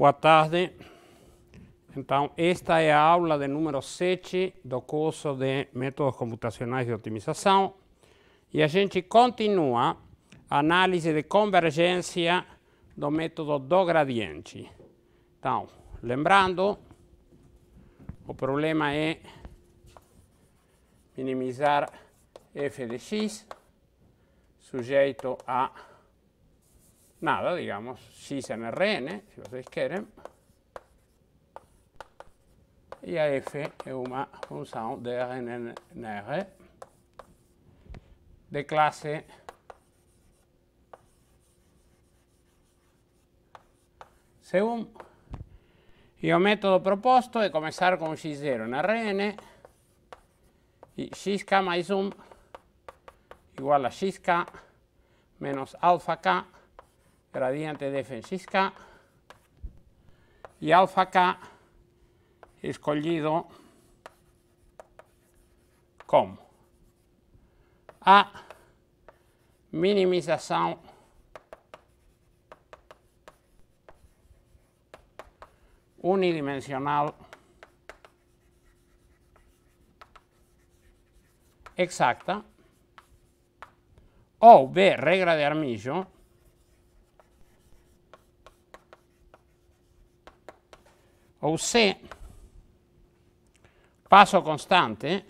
Boa tarde. Então, esta é a aula de número 7 do curso de Métodos Computacionais de Otimização. E a gente continua a análise de convergência do método do gradiente. Então, lembrando, o problema é minimizar f de x sujeito a nada, digamos, Rn, si ustedes quieren, y a f es una función de R, de clase C1 y el método propuesto es comenzar con x0 en Rn y xk más 1 igual a xk menos alfa k gradiente de e alfa K escolhido como a minimização unidimensional exacta ou B regra de Armijo o se passo constante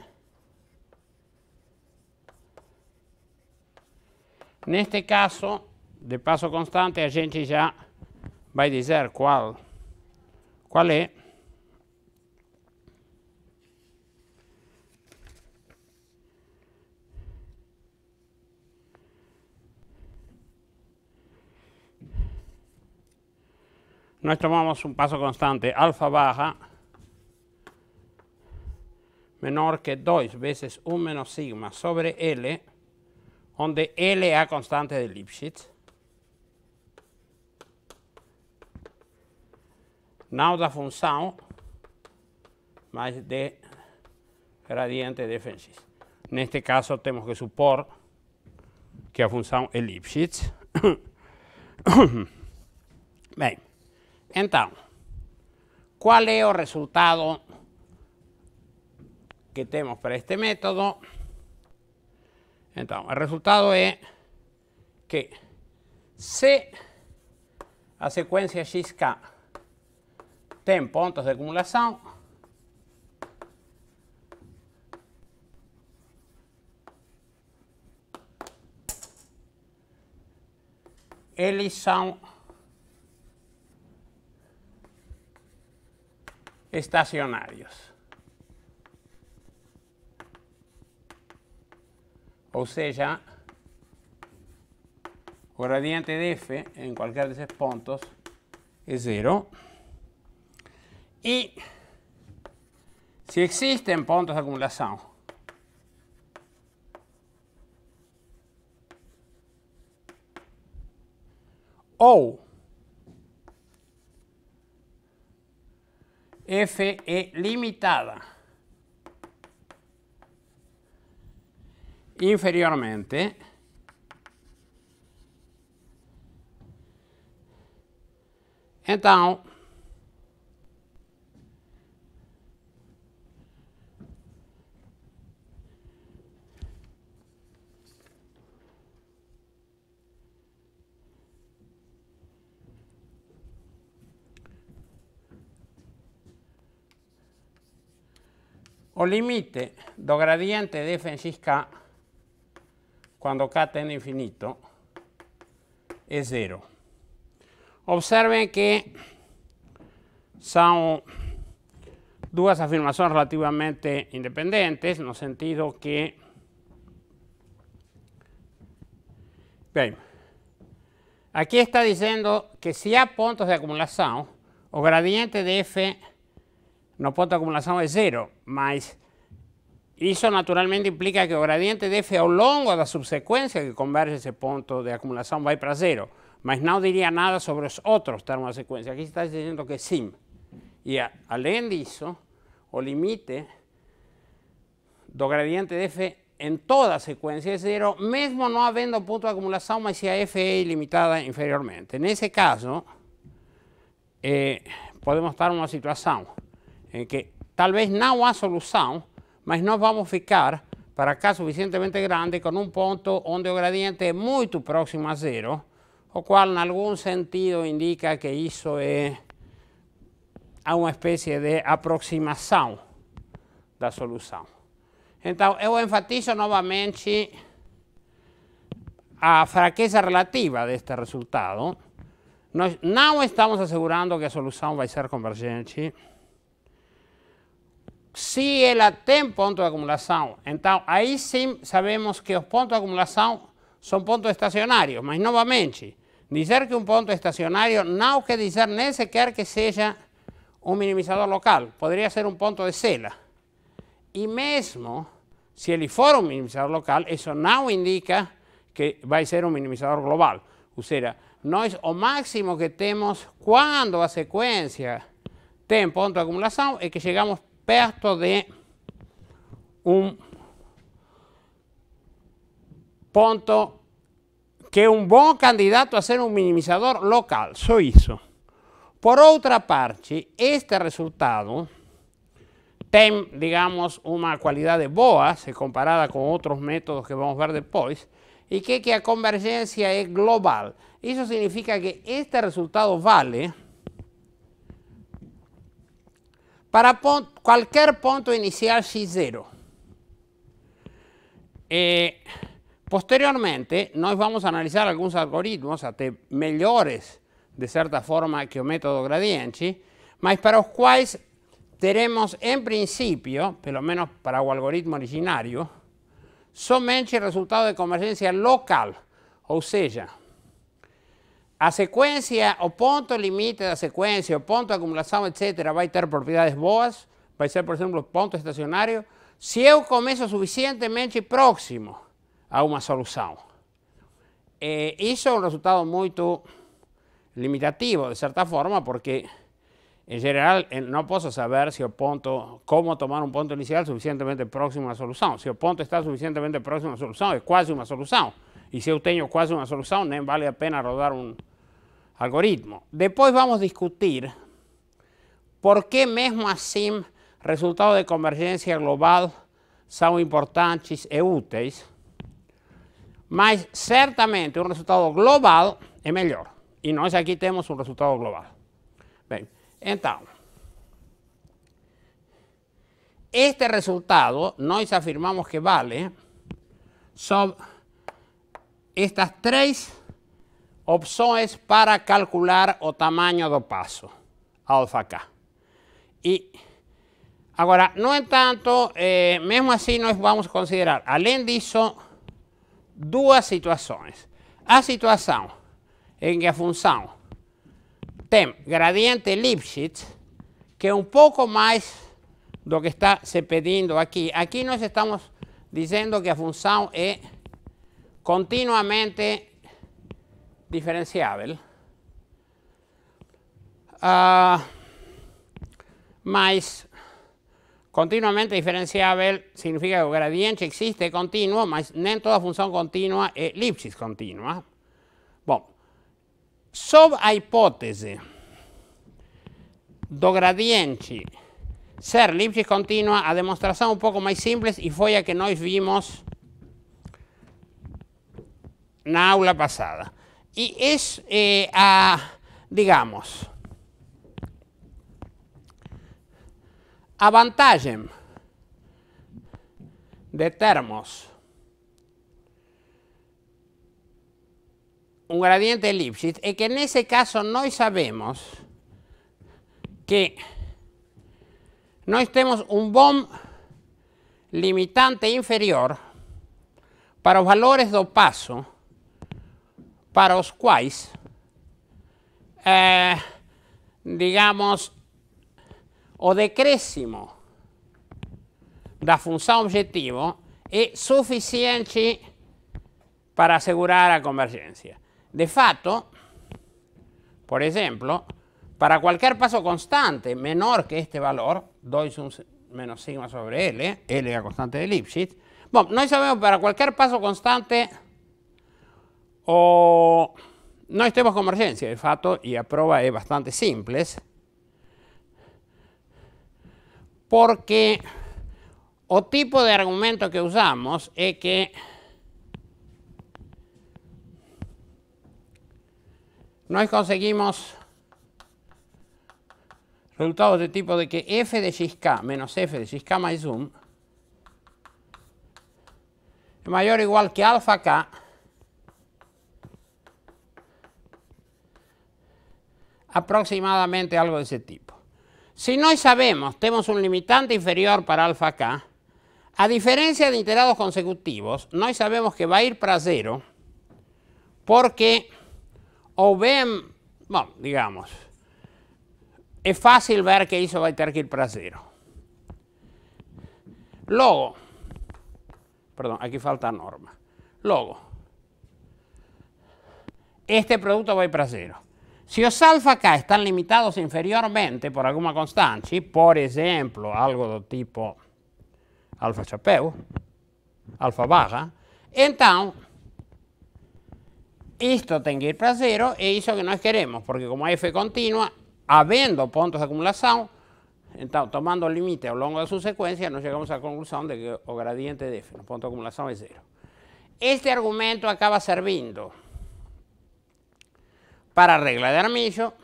en este caso de passo constante a gente já vai dizer qual qual é Nos tomamos un paso constante, alfa baja, menor que 2 veces 1 menos sigma sobre L, donde L es constante de Lipschitz. Now la función, más de gradiente de En este caso, tenemos que supor que la función es Lipschitz. Bien. Entonces, ¿cuál es el resultado que tenemos para este método? Entonces, el resultado es que si la secuencia XK tiene puntos de acumulación, ellos estacionarios. O sea, o gradiente de f en cualquiera de esos puntos es cero. Y si existen puntos de acumulación ...o... F é limitada. Inferiormente, então, o límite do gradiente de f en xk k k infinito es 0. Observen que son dos afirmaciones relativamente independientes, en sentido que, Bien. Aquí está diciendo que si hay puntos de acumulación o gradiente de f punto de acumulación es cero, mas eso naturalmente implica que el gradiente de F a lo largo de la subsecuencia que converge ese punto de acumulación va para cero mas no diría nada sobre otros términos de una secuencia. Aquí está diciendo que sí y a, além eso o límite do gradiente de F en toda secuencia es cero, mismo no habiendo punto punto de acumulación mas si a F es ilimitada inferiormente. en ese caso, eh, podemos estar una situación em que talvez não há solução, mas nós vamos ficar para cá suficientemente grande com um ponto onde o gradiente é muito próximo a zero, o qual em algum sentido indica que isso é uma espécie de aproximação da solução. Então, eu enfatizo novamente a fraqueza relativa deste resultado. Nós não estamos assegurando que a solução vai ser convergente, Si ela tem punto de acumulación, então ahí sim sabemos que os puntos de acumulação são pontos estacionários, mas novamente, dizer que un punto estacionario no não quer dizer que sea un minimizador local, Podría ser un punto de sela. Y mesmo se ele for um minimizador local, eso no indica que va a ser un minimizador global. Ou seja, nós o máximo que temos quando a secuencia tem punto de acumulación es que chegamos aspecto de un punto que un buen candidato a ser un minimizador local, hizo. Por otra parte, este resultado tiene, digamos, una cualidad de boa, se comparada con otros métodos que vamos a ver después, y que, que la convergencia es global. Eso significa que este resultado vale Para cualquier punto inicial x 0 eh, posteriormente, nos vamos a analizar algunos algoritmos, hasta mejores de cierta forma, que o método gradiente, pero para los cuales tenemos en principio, pelo menos para el algoritmo originario, somente resultado de convergencia local, o sea, a secuencia o límite de la secuencia, o punto de etcétera etc., a tener propiedades boas, a ser, por ejemplo punto estacionario, si yo comienzo suficientemente próximo a una solución. Eh, hizo isso é resultado muy limitativo, de cierta forma, porque, en general no puedo saber se o ponto, como tomar un punto inicial suficientemente próximo a la solución. Si el punto está suficientemente próximo à solução, é quase uma solução. E se eu tenho casi una solución, no vale la pena rodar un algoritmo. Después vamos a discutir por qué, mismo así, resultados de convergencia global son importantes e úteis, mas ciertamente un resultado global es y y nosotros aquí tenemos un resultado global. Bien, entonces, este resultado nosotros afirmamos que vale son estas tres opciones para calcular o tamaño do paso alfa acá y, ahora, no entanto, tanto eh, mesmo así nos vamos a considerar, além disso, dos situaciones A situación en que a función tem gradiente Lipschitz, que un poco más mais do que está se pidiendo aquí aquí nos estamos diciendo que a función es continuamente diferenciable ah, más continuamente diferenciable significa que el gradiente existe continuo, mas en toda función continua es elipsis continua Bom, sob la hipótese do gradiente ser elipsis continua a demostración un poco más mais simples y fue a que nos vimos la aula pasada y es, eh, a, digamos, a vantagem de termos un gradiente elipsis, Lipschitz es que en ese caso no sabemos que no estemos un bom limitante inferior para los valores de paso para los cuales, eh, digamos, o decrésimo la función objetivo es suficiente para asegurar la convergencia. De fato, por ejemplo, para cualquier paso constante menor que este valor, 2 menos sigma sobre L, L es la constante de Lipschitz, bueno, nós sabemos para cualquier paso constante o no estemos convergencia. de fato y a prueba es bastante simples porque o tipo de argumento que usamos es que no conseguimos resultados de tipo de que f de xk menos f de xk más 1 es mayor o igual que alfa k aproximadamente algo de ese tipo. Si no sabemos, tenemos un limitante inferior para alfa K, a diferencia de integrados consecutivos, no sabemos que va a ir para cero porque o ven, bueno, digamos, es fácil ver que eso va a tener que ir para cero. Luego, perdón, aquí falta norma. Luego, este producto va a ir para cero. Si los alfa K están limitados inferiormente por alguna constante, por ejemplo, algo de tipo alfa chapeu, alfa baja, entonces esto tiene que ir para cero e eso que no queremos, porque como f continua, habiendo puntos de acumulación, entonces tomando el límite a lo largo de su secuencia, nos llegamos a la conclusión de que el gradiente de f, el punto de acumulación es cero. Este argumento acaba servindo para regla de armillo,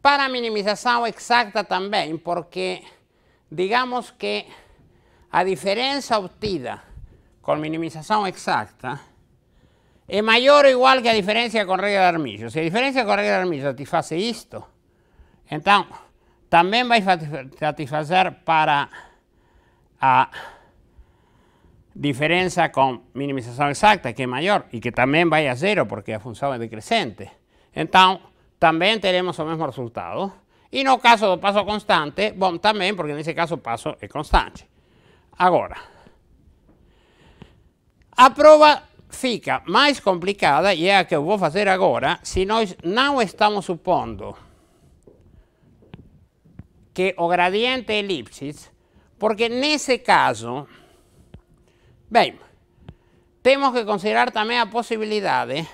para minimización exacta también porque digamos que a diferencia obtida con minimización exacta es mayor o igual que a diferencia con regla de armillo. Si a diferencia con regla de armillo satisface esto, entonces también va a satisfacer para a diferencia con minimización exacta, que es mayor y que también vaya a cero porque la función es decreciente. Entonces, también tenemos el mismo resultado. en no caso de paso constante, bueno, también, porque en ese caso el paso es constante. Ahora, a prueba fica más complicada, y es la que voy a hacer ahora, si nós estamos supondo que o gradiente elipsis, porque en ese caso, bem, tenemos que considerar también a de,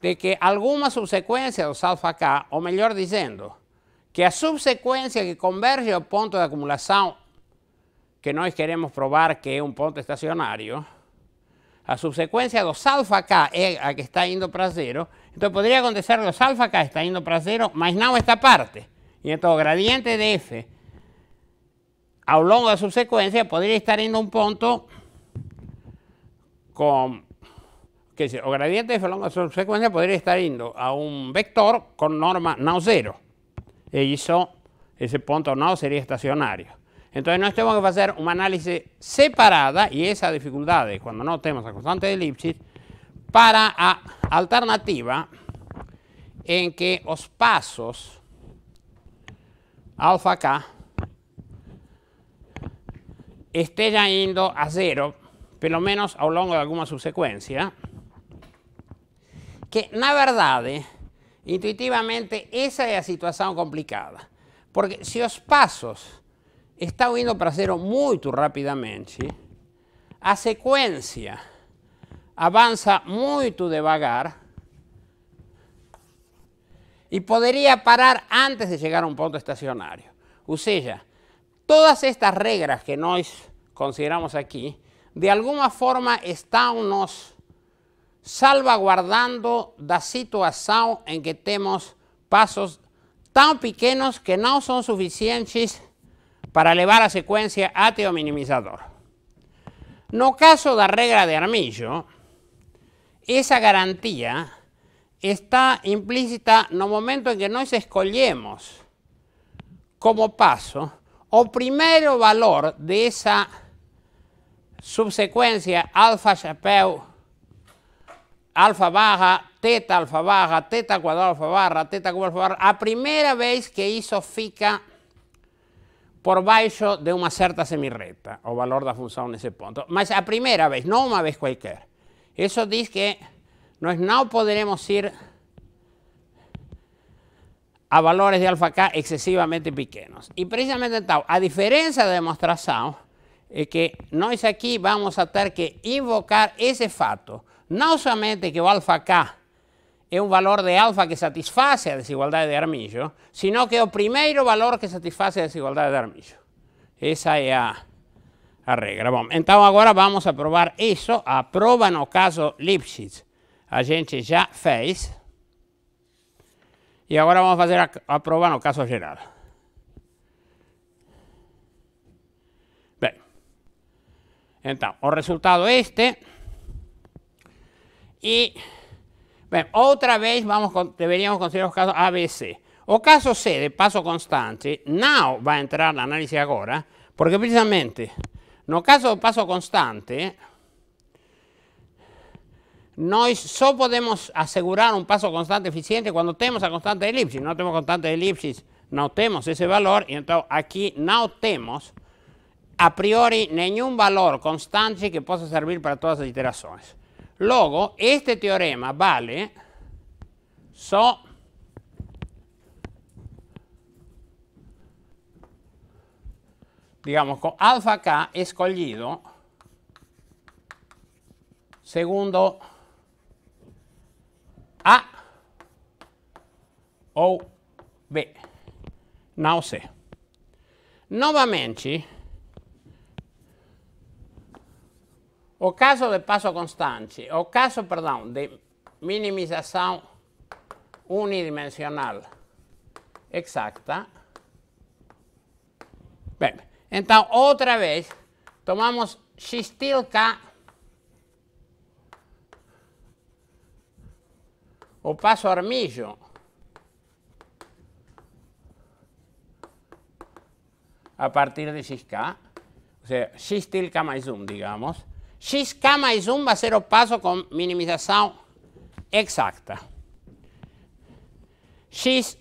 de que alguna subsecuencia los alfa K, o mejor diciendo, que a subsecuencia que converge al punto de acumulación, que nosotros queremos probar que es un punto estacionario a subsecuencia los alfa K es a que está yendo para cero, entonces podría acontecer que los alfa K está indo para cero, más no esta parte. y entonces gradiente de F a largo de la subsecuencia, podría estar yendo a un punto con que o gradiente de su subsecuencia podría estar indo a un vector con norma no cero. E ese punto no sería estacionario. Entonces, nosotros tenemos que hacer un análisis separada y esa es cuando no tenemos la constante de elipsis, para alternativa en que los pasos alfa k estén indo a cero, pero menos a lo largo de alguna subsecuencia, que, na verdade, intuitivamente, esa es la situación complicada. Porque si os pasos está indo para cero muy rápidamente, a secuencia avanza muy devagar y podría parar antes de llegar a un punto estacionario. O sea, todas estas reglas que nós consideramos aquí, de alguna forma están... nos salvaguardando la situación en que tenemos pasos tan pequeños que no son suficientes para llevar a secuencia ateo minimizador. No caso la regla de Armillo, esa garantía está implícita en el momento en que nos escolhemos como paso o primer valor de esa subsecuencia alfa chapeau alfa baja, teta alfa baja, teta cuadrado alfa barra, teta cubo alfa barra. A primera vez que hizo fica por baixo de una cierta semirreta, o valor de función en ese punto. Mas a primera vez, no una vez cualquiera. Eso dice que no podremos ir a valores de alfa k excesivamente pequeños. Y precisamente tal, a diferencia de demostración es que nosotros aquí vamos a tener que invocar ese fato. Não somente que o alfa-K é um valor de alfa que satisfaz a desigualdade de Armijo, sino que é o primeiro valor que satisfaz a desigualdade de Armijo. Essa é a, a regra. Bom, então agora vamos aprovar isso, a prova no caso Lipschitz. A gente já fez. E agora vamos fazer a, a prova no caso geral. Bem, então, o resultado é este. Y bueno, otra vez vamos deberíamos considerar los casos ABC. O caso C, de paso constante, now va a entrar análisis ahora, porque precisamente en no caso de paso constante, nosotros solo podemos asegurar un paso constante eficiente cuando tenemos la constante de elipsis. No tenemos constante de elipsis, no tenemos ese valor, y entonces aquí no tenemos a priori ningún valor constante que pueda servir para todas las iteraciones. Luego, este teorema vale so digamos con alfa k escogido segundo A o B. no sé Nuovamente O caso de paso constante, o caso, perdón, de minimización unidimensional exacta. Bem, entonces otra vez, tomamos X K, o paso armillo a partir de xk, o sea, K más 1, digamos, XK mais 1 vai ser o passo com minimização exata. X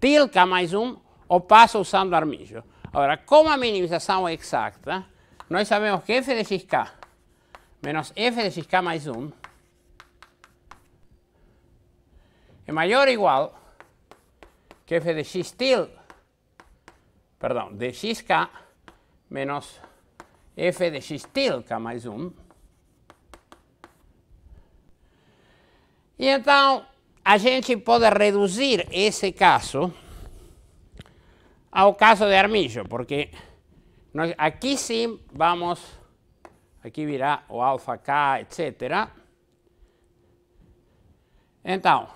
tilca mais 1, o passo usando armijo. Agora, como a minimização exata, nós sabemos que f de xk menos f de xk mais 1 é maior ou igual que f de x tilde, perdão, de xk menos f de x tilca mais 1. E então, a gente pode reduzir esse caso ao caso de Armijo, porque nós aqui sim vamos, aqui virá o alfa k, etc. Então,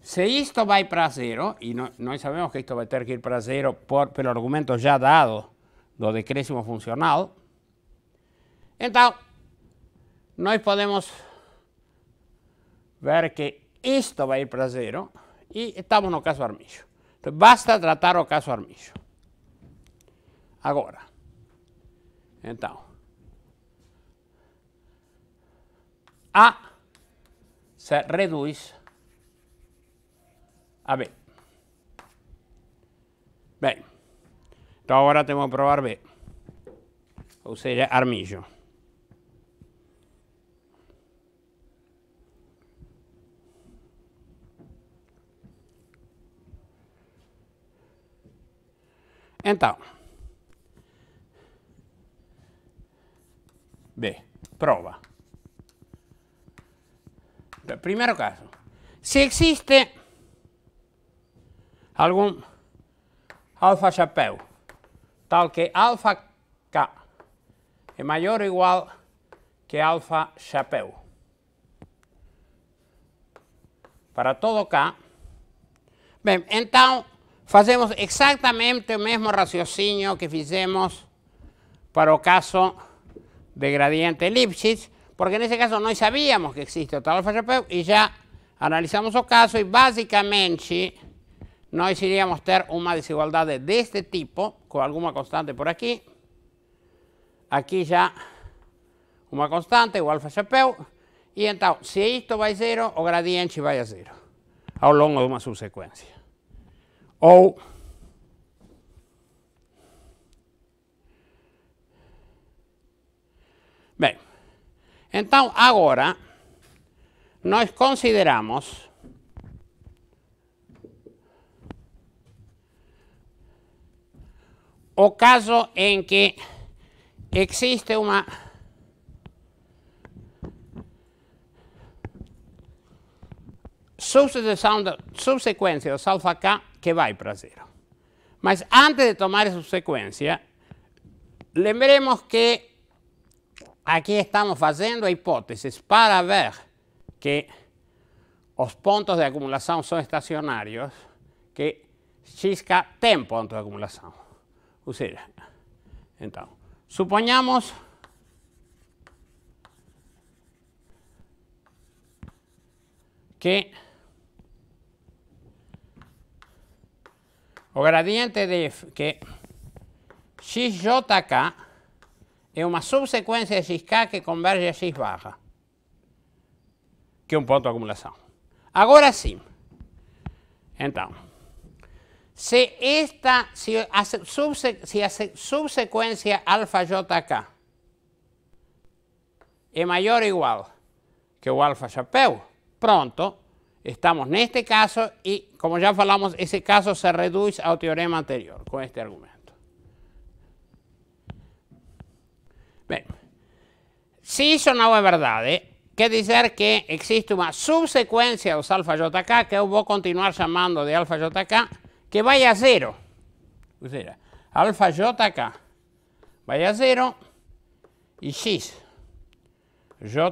se isto vai para zero, e nós sabemos que isto vai ter que ir para zero por, pelo argumento já dado, lo decrésimo funcional. entonces, nosotros podemos ver que esto va a ir para cero y estamos en caso armillo. basta tratar o caso armillo. Ahora, entonces, A se reduce a B. Bien, Então agora temos que provar B, ou seja, armilho. Então, B, prova. Primeiro caso, se existe algum alfa-chapéu tal que alfa K es mayor o igual que alfa chapeu. Para todo K. bien, entonces hacemos exactamente el mismo raciocinio que hicimos para el caso de gradiente Lipschitz, porque en ese caso no sabíamos que existe tal alfa chapeu y ya analizamos el caso y básicamente iríamos a tener una desigualdad de este tipo, con alguna constante por aquí. Aquí ya una constante, o alfa chapéu. Y entonces, si esto va a cero, o gradiente va a cero, a lo largo de una subsecuencia. O Bien, entonces ahora, nos consideramos o caso en que existe una subsecuencia de alfa K que va para cero. Mas antes de tomar esa subsecuencia, lembremos que aquí estamos haciendo hipótesis para ver que los puntos de acumulación son estacionarios, que xk tiene puntos de acumulación. O sea, supongamos que o gradiente de que xjk es una subsecuencia de xk que converge a x baja, que es un punto de acumulación. Ahora sí, entonces. Si, esta, si, hace, si hace subsecuencia alfa JK es mayor o igual que alfa chapeu, pronto, estamos en este caso y como ya hablamos ese caso se reduce al teorema anterior con este argumento. Bien, si eso no es verdad, ¿eh? Quiere dizer que existe una subsecuencia los alfa JK que voy a continuar llamando de alfa JK que vaya a cero. alfa j vaya a cero y x. J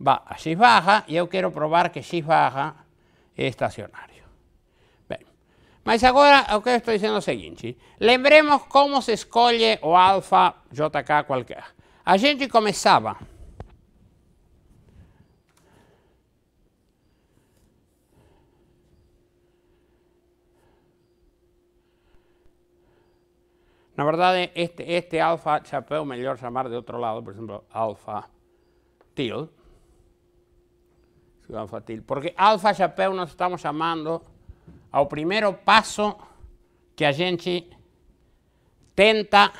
va a x baja y yo quiero probar que x baja es estacionario. Bien, mas ahora lo que estoy diciendo es seguinte, lembremos cómo se escolhe o alfa JK cualquiera. A gente comenzaba... na verdade este, este alfa se melhor chamar de outro lado, por exemplo alfa til. Alfa til. Porque alfa chapéu nós estamos chamando ao primeiro passo que a gente tenta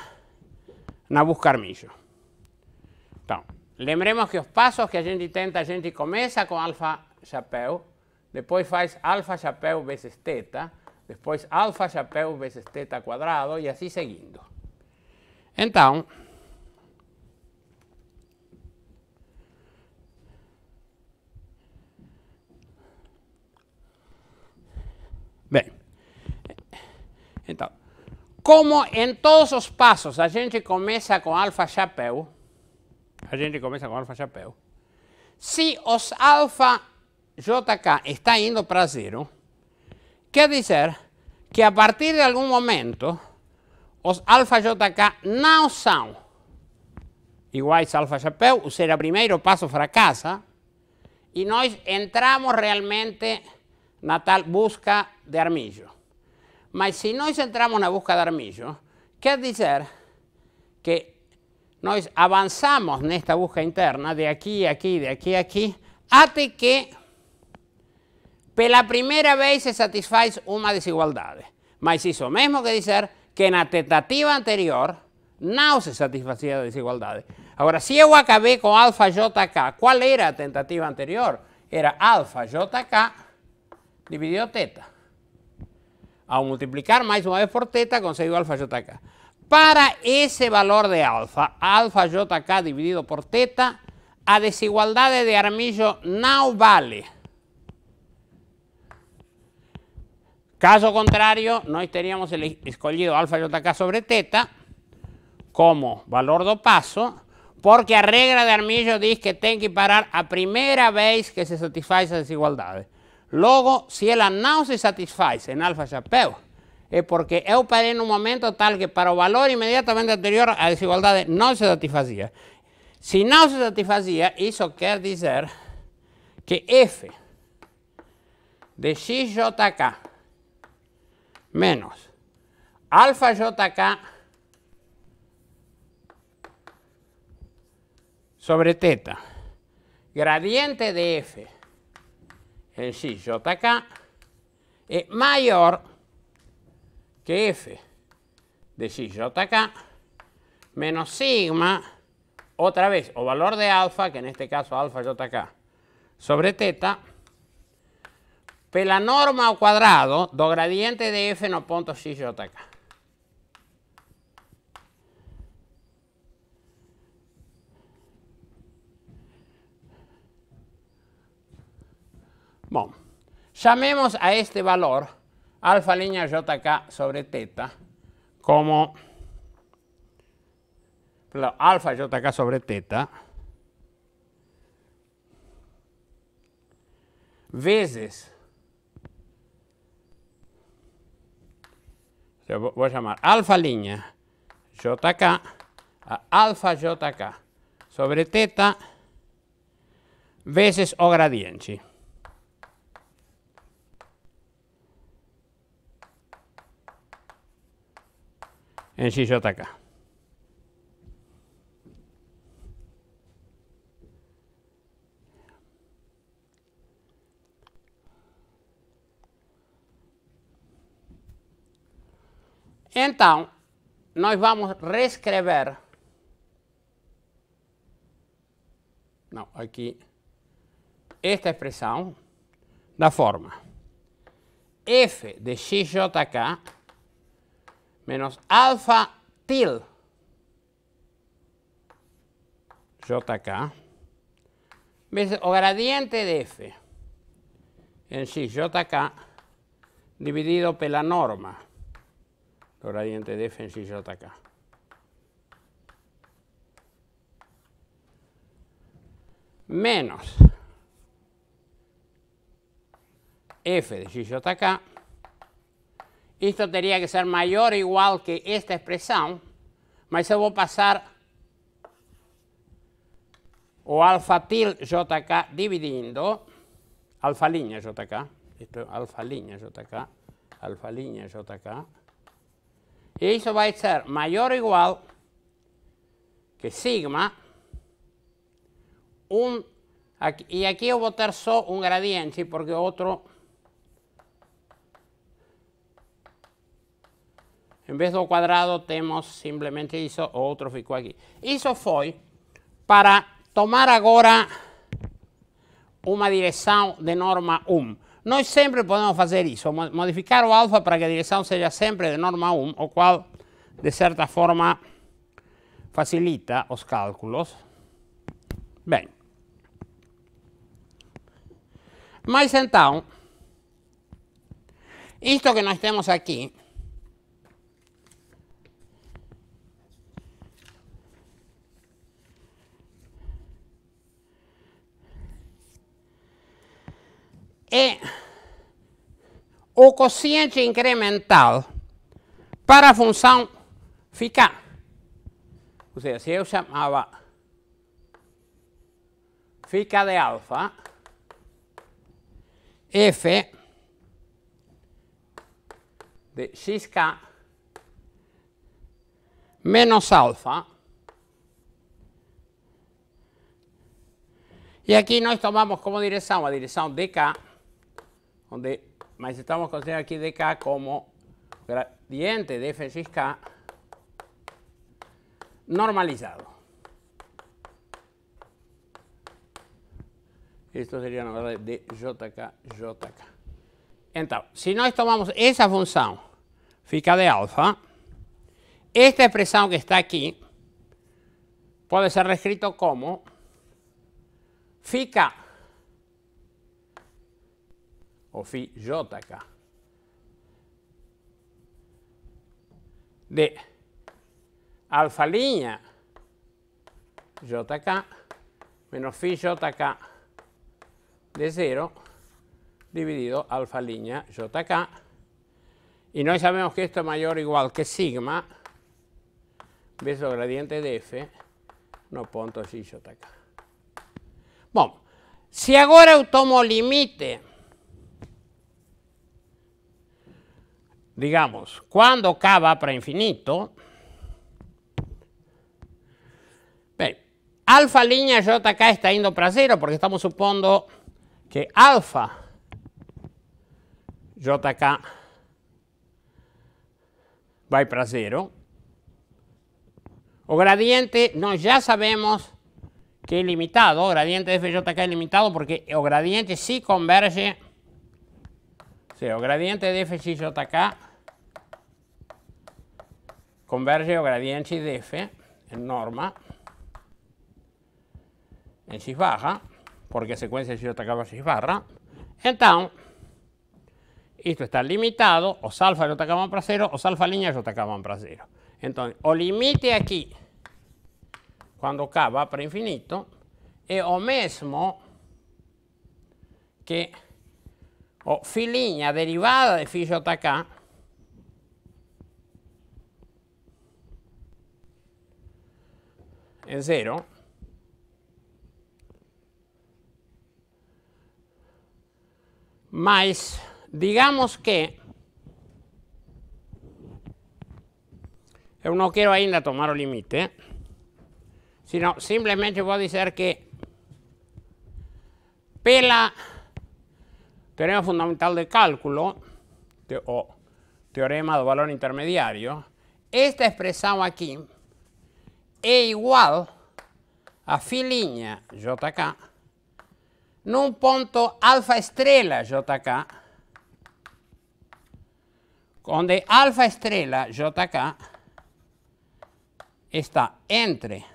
na busca armillo. Então, lembremos que os passos que a gente tenta, a gente começa com alfa chapéu, depois faz alfa chapéu vezes teta, depois alfa chapéu vezes θ quadrado e assim seguindo. Então, bem, então, como em todos os passos a gente começa com alfa chapéu, a gente começa com alfa chapéu, se os alfa jk está indo para zero, Quiere decir que a partir de algún momento, os alfa-JK não são iguais a alfa-chapéu, será primero primeiro passo y y entramos realmente na tal busca de armillo. Pero si nosotros entramos la busca de armillo, quiere decir que avanzamos en esta busca interna de aquí aquí, de aquí aquí, hasta que la primera vez se una desigualdad. Más es lo mismo que decir que en la tentativa anterior no se satisfacía la desigualdad. Ahora, si yo acabé con alfa jk, ¿cuál era la tentativa anterior? Era alfa jk dividido teta. Al multiplicar más una vez por teta, consigo alfa jk. Para ese valor de alfa, alfa jk dividido por teta, a desigualdad de Armillo no vale. Caso contrario, nós teríamos escogido alfa JK sobre teta como valor do paso, porque a regla de Armillo dice que tem que parar a primera vez que se satisfaz esa desigualdad. Luego, si ella no se satisfaz en alfa chapeu, es porque eu en un momento tal que para el valor inmediatamente anterior a desigualdad no se satisfacía. Si no se satisfacía, eso quiere decir que f de xjk menos alfa JK sobre teta, gradiente de F en sí, JK, es eh, mayor que F de yota JK, menos sigma, otra vez, o valor de alfa, que en este caso alfa JK, sobre teta, pues la norma al cuadrado do gradiente de f no ponto k. Bueno, llamemos a este valor alfa línea k sobre teta como alfa alfa k sobre teta veces voy a llamar alfa línea JK a alfa JK sobre teta veces O gradiente. En JK. Então, nós vamos reescrever. Não, aqui. Esta expressão da forma f de xjk menos alfa til jk vezes o gradiente de f em xjk dividido pela norma gradiente de f en JK. Menos f de JK. esto tendría que ser mayor o igual que esta expresión. mas eu vou passar o alfa til JK dividindo, alfa línea JK, alfa linha JK, alfa linha JK, y eso va a ser mayor o igual que sigma, un, y aquí a vou un un gradiente, porque otro, en vez de cuadrado tenemos simplemente simplemente otro otro ficou aquí. eso fue para tomar ahora una dirección de norma 1. Nós siempre podemos hacer eso, modificar o alfa para que a direção seja siempre de norma 1, o cual de cierta forma, facilita los cálculos. Bem. Mas então, esto que nós temos aqui é o quociente incremental para a função ficar. Ou seja, se eu chamava fica de alfa, f de xk menos alfa. E aqui nós tomamos como direção a direção de k. donde necesitamos considerando aquí de k como gradiente de k normalizado. Esto sería la verdad de jk, jk. Entonces, si nosotros tomamos esa función, fica de alfa, esta expresión que está aquí puede ser reescrito como fica o phi j de alfa línea jk menos phi jk de 0 dividido alfa línea jk y no sabemos que esto es mayor o igual que sigma beso gradiente de f no punto jk. Bueno, si ahora yo tomo limite digamos, cuando k va para infinito, alfa línea jk está indo para cero porque estamos supondo que alfa jk va para cero. O gradiente, no, ya sabemos que es limitado, gradiente de fjk es limitado porque o gradiente sí converge Sí, o gradiente de f x, k converge o gradiente de f en norma en x baja, porque a secuencia k va a x barra. Entonces, esto está limitado, o alfa j van para cero, o alfa línea j va para cero. Entonces, o límite aquí cuando k va para infinito, es lo mismo que o filiña derivada de fi k en cero más digamos que yo no quiero ainda tomar límite sino sino voy a decir que pela Teorema fundamental de cálculo, o teorema de valor intermediario, esta expresado aquí e igual a línea JK en un punto alfa estrela JK, donde alfa estrela JK está entre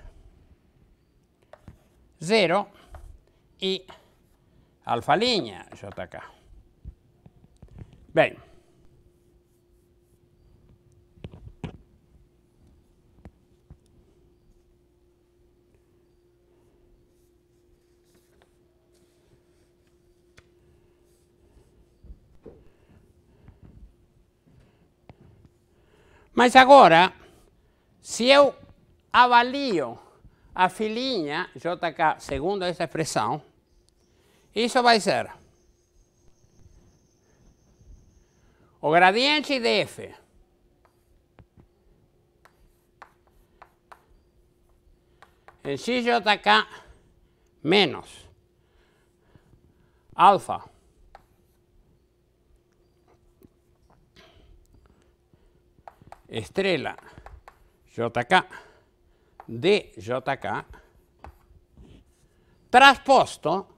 0 y Alfalinha, JK. Bem. Mas agora, se eu avalio a filinha JK, segundo essa expressão, Eso va a ser o gradiente de f en XJK menos alfa estrela JK de JK trasposto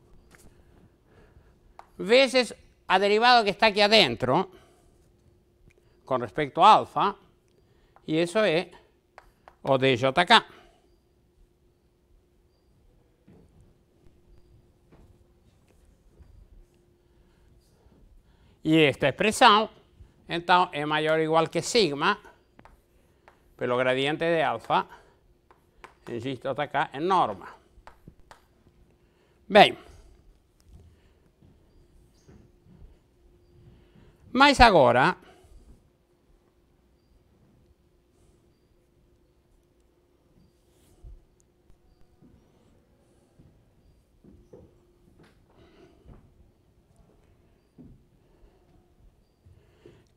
veces a derivado que está aquí adentro con respecto a alfa y eso es O de JK. Y esta expresión, entonces, es mayor o igual que sigma pero el gradiente de alfa, insisto, acá es norma. bien Mas agora.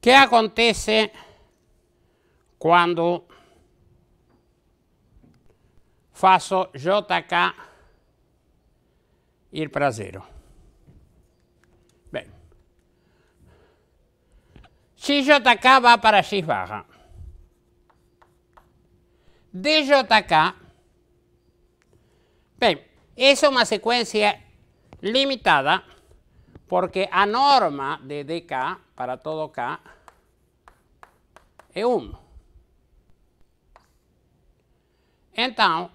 Que acontece quando faço JK ir para zero? XJK va para X De DJK bien, es una secuencia limitada porque a norma de DK para todo K es 1. Entonces,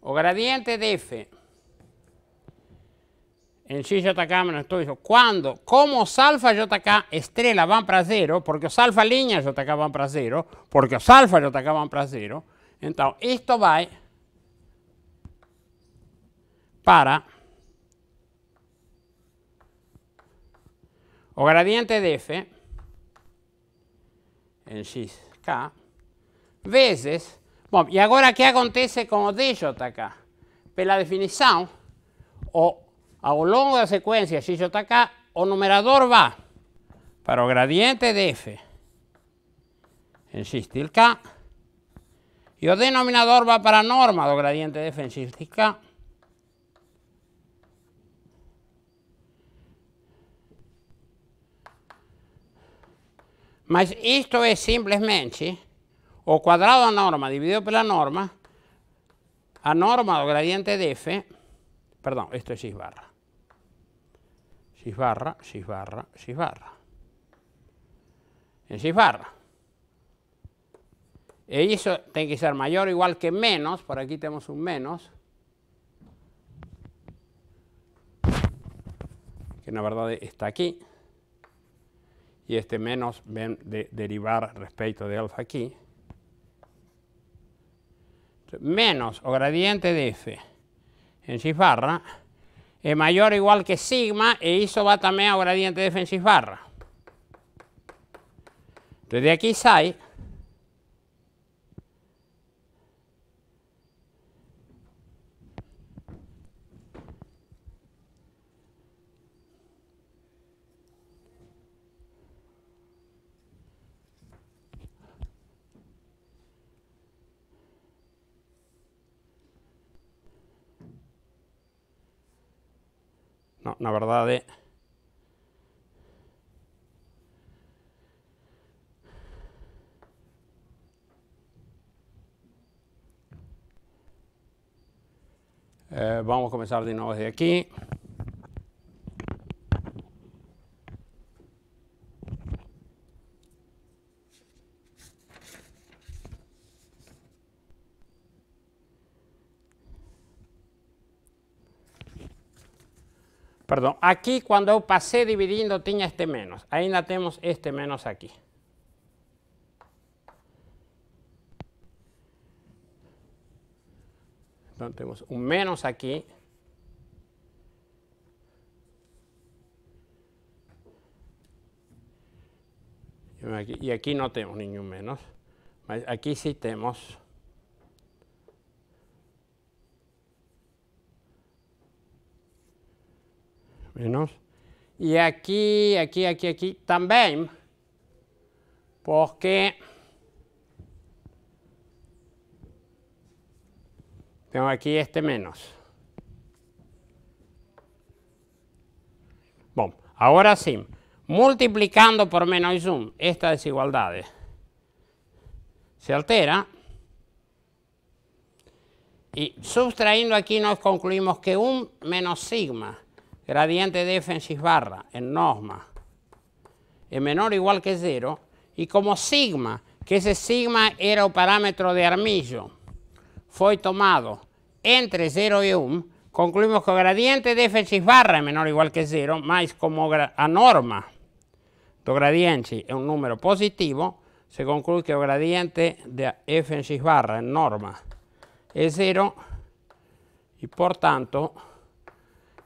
o gradiente de F en XJK menos 2. cuando, como os alfa JK estrela van para cero, porque Salfa alfa línea JK van para cero, porque os alfa JK van para cero, entonces esto va eh, para o gradiente de f en xk veces. Bueno, y ahora qué acontece con o DJK? Pela definición, o a lo secuencia, si yo está acá, o numerador va para el gradiente de f en x K. y el denominador va para norma del gradiente de f en x k. Mas esto es simplemente o cuadrado a norma dividido por la norma, a norma del gradiente de f, perdón, esto es x barra barra, X barra, En barra. E eso tiene que ser mayor o igual que menos, por aquí tenemos un menos, que en la verdad está aquí, y este menos ven de derivar respecto de alfa aquí, menos o gradiente de f en barra, es mayor igual que sigma e hizo va también a gradiente defensive barra. Entonces de aquí sai na verdad eh. Eh, vamos a comenzar de nuevo desde aquí Perdón, aquí cuando pasé dividiendo tenía este menos. no tenemos este menos aquí. Entonces tenemos un menos aquí. Y aquí no tenemos ningún menos, Aquí sí tenemos... menos. Y aquí, aquí, aquí, aquí también, porque tengo aquí este menos. Bueno, ahora sí, multiplicando por menos 1 esta desigualdad se altera y sustrayendo aquí nos concluimos que 1 menos sigma gradiente de f barra en norma es menor o igual que cero y como sigma, que ese sigma era el parámetro de armillo, fue tomado entre 0 y 1, concluimos que el gradiente de f barra es menor o igual que cero más como a norma do gradiente es un número positivo, se concluye que el gradiente de f en barra en norma es cero y por tanto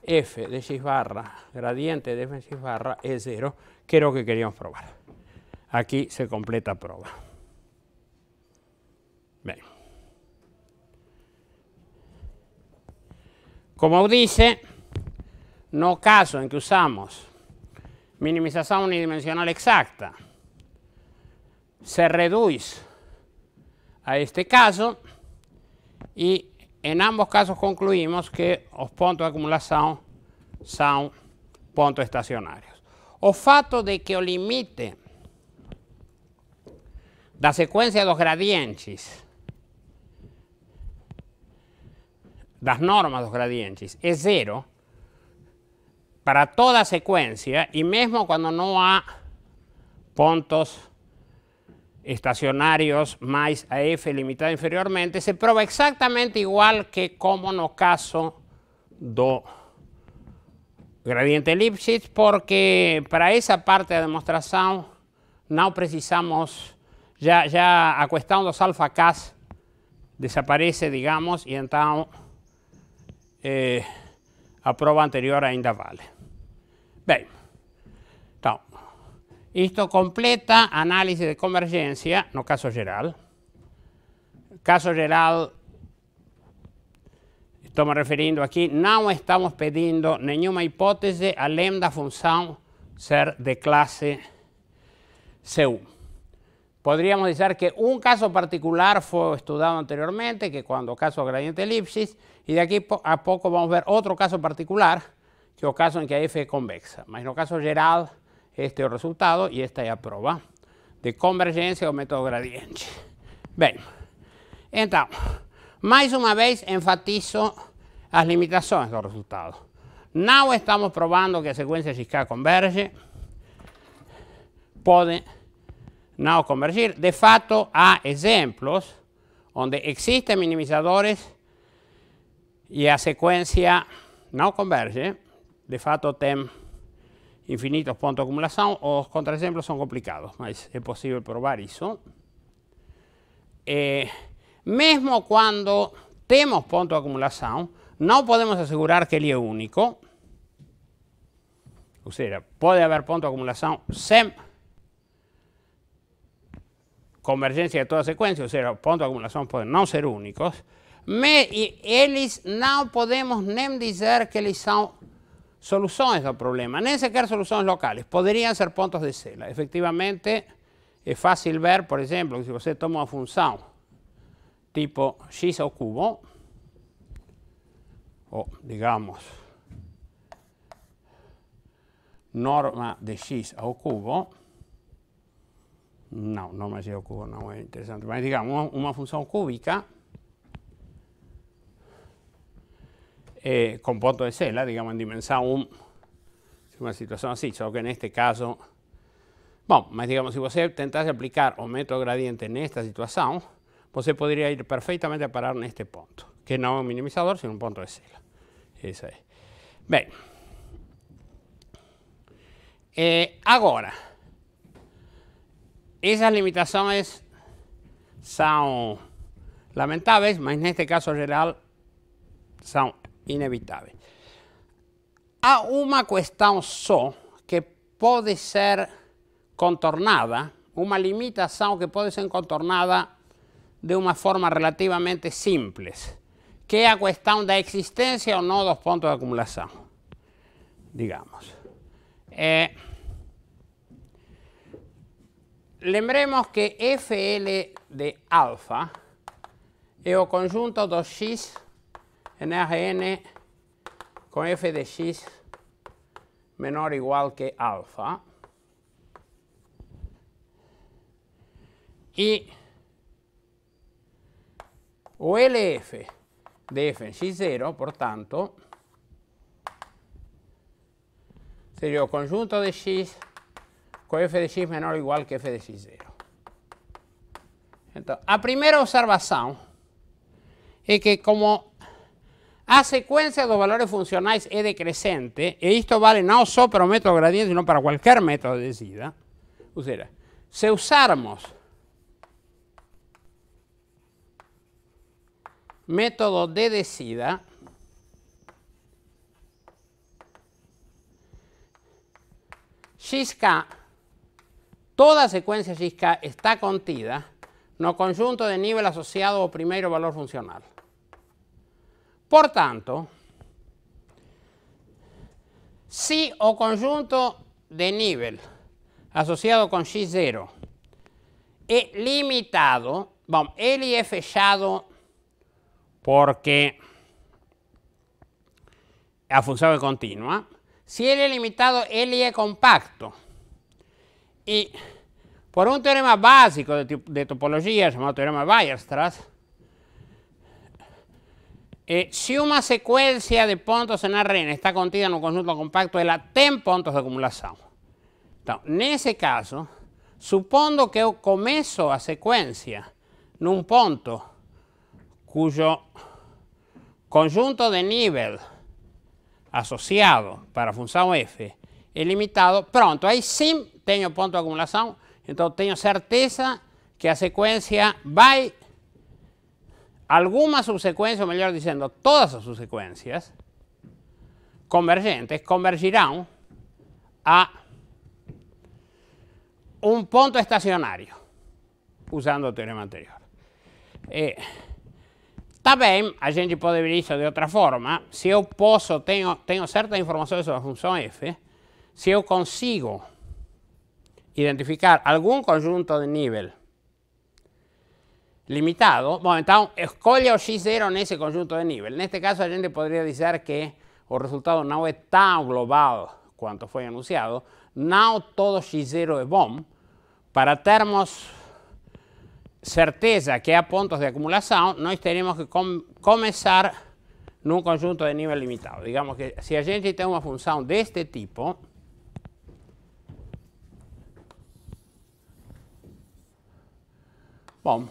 f de x barra, gradiente de f de x barra es 0, que es lo que queríamos probar. Aquí se completa prueba. Bien. Como dice, no caso en que usamos minimización unidimensional exacta, se reduce a este caso y en ambos casos concluimos que los puntos de acumulación son puntos estacionarios. O fato de que el límite o limite secuencia de los gradientes las normas de los gradientes es cero para toda secuencia y mesmo cuando no puntos puntos estacionarios más a f limitada inferiormente se prueba exactamente igual que como no caso do gradiente Lipschitz porque para esa parte de demostración no precisamos ya ya a los los alfa Ks desaparece, digamos, y entonces eh, a prueba anterior ainda vale. Esto completa análisis de convergencia, no caso general. Caso general, estamos refiriendo aquí, no estamos pidiendo ninguna hipótesis a lambda función ser de clase CU. Podríamos decir que un caso particular fue estudiado anteriormente, que cuando caso gradiente elipsis, y de aquí a poco vamos a ver otro caso particular, que es el caso en que F es convexa. más no caso general este resultado y esta es la prueba de convergencia o método gradiente. Bien, entonces, Más una vez enfatizo las limitaciones del resultado. No estamos probando que secuencia secuencia XK converge, Puede no convergir. De fato, hay ejemplos donde existen minimizadores y la secuencia no converge. De fato, tem infinitos puntos acumulación o los contraejemplos son complicados, pero es posible probar eso. Eh, mesmo mesmo tenemos puntos de acumulación, no podemos asegurar que él es único. sea, puede haber puntos de acumulación sem convergencia de toda secuencia, o sea, puntos de acumulación pueden no ser únicos. Me, y eles no podemos nem decir que eles son Soluciones al problema, que siquiera soluciones locales, podrían ser puntos de cela. Efectivamente es fácil ver, por ejemplo, que si usted toma una función tipo x o cubo, o digamos, norma de x al cubo, no, norma de x al cubo no es interesante, pero digamos, una función cúbica, Eh, con punto de cela, digamos, en dimensión un, una situación así solo que en este caso, bueno, más digamos, si vos intentás aplicar o método gradiente en esta situación usted podría ir perfectamente a parar en este punto, que no es un minimizador, sino un punto de cela Eso es. Bien. eh, esas limitaciones son lamentables, pero en este caso son son Inevitable. Hay una cuestión só que puede ser contornada, una limitación que puede ser contornada de una forma relativamente simple, que es la cuestión de existencia o no dos puntos de acumulación, digamos. Eh, lembremos que FL de alfa es el conjunto de x en Agn con f de x menor o igual que alfa. Y OLF de f en x0, por tanto, sería el conjunto de x con f de x menor o igual que f de x0. Entonces, a primera observación es que como a secuencia los valores funcionales es decrescente, y e esto vale no solo para o método gradiente, sino para cualquier método de decida. O sea, si usamos método de decida, XK, toda secuencia XK está contida no conjunto de nivel asociado o primero valor funcional. Por tanto, si o conjunto de nivel asociado con X0 es limitado, vamos, ele es fechado porque a función continua, si si ele es limitado, ele es compacto. Y por un teorema básico de, topología llamado chamado teorema Weierstrass, eh, si una secuencia de puntos en arena está contida un conjunto compacto, la ten puntos de acumulación en ese caso, supongo que eu la secuencia en un punto cuyo conjunto de nivel asociado para función f es limitado, pronto, ahí sim tengo punto de acumulación, entonces tengo certeza que a va vai alguna subsecuencia, o mejor diciendo, todas las subsecuencias convergentes convergirán a un punto estacionario, usando el teorema anterior. Eh, También, a gente puede ver eso de otra forma. si yo tengo tengo tengo cierta información sobre la función f, si yo consigo identificar algún conjunto de nivel limitado. bueno, entonces, escolha o x0 ese conjunto de nivel. En este caso, a gente podría decir que el resultado no es tan global cuanto fue anunciado. No todo x0 es bom. Para termos certeza que hay puntos de acumulación, nós tenemos que comenzar en un conjunto de nivel limitado. Digamos que si a gente una función de este tipo, bom,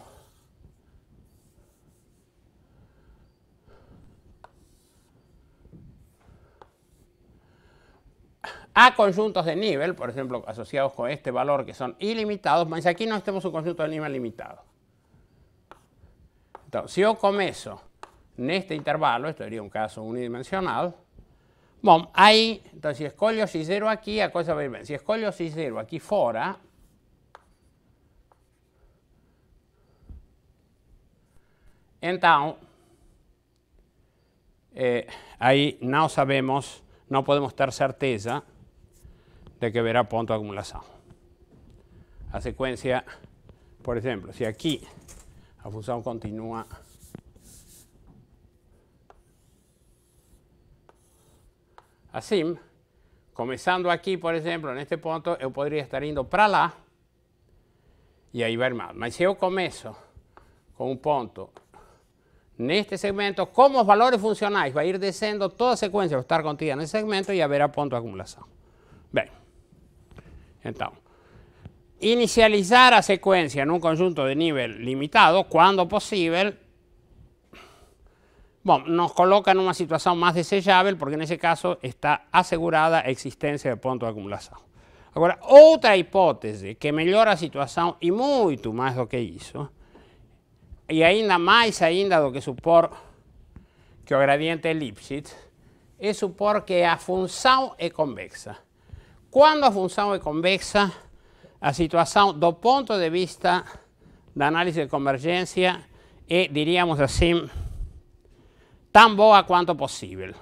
a conjuntos de nivel, por ejemplo, asociados con este valor que son ilimitados, más aquí no tenemos un conjunto de nivel limitado. Entonces, si yo comienzo en este intervalo, esto sería un caso unidimensional, bom, ahí, entonces, si escollo si cero aquí, a coisa a si Si Si si 0 fuera, fuera, entonces, eh, ahí sabemos, no podemos tener certeza de verá punto de acumulación La secuencia por ejemplo, si aquí la función continúa así, comenzando aquí, por ejemplo, en este punto, yo podría estar yendo para allá y ahí va más. Mas si yo comienzo con un punto en este segmento, como los valores funcionales, va a ir descendo toda secuencia, va a estar contigo en ese segmento y habrá punto de acumulación. Bien. Entonces, inicializar a en un conjunto de nivel limitado, cuando posible, nos coloca en una situación más deseable porque en ese caso está asegurada a existencia de punto de acumulación. Ahora, otra hipótesis que mejora la situación y mucho más lo que hizo y ainda más ainda do que supor que o gradiente elipsis, es supor que a función es convexa. Quando a função é convexa, a situação do ponto de vista da análise de convergência é, eh, diríamos assim, tão boa quanto possível.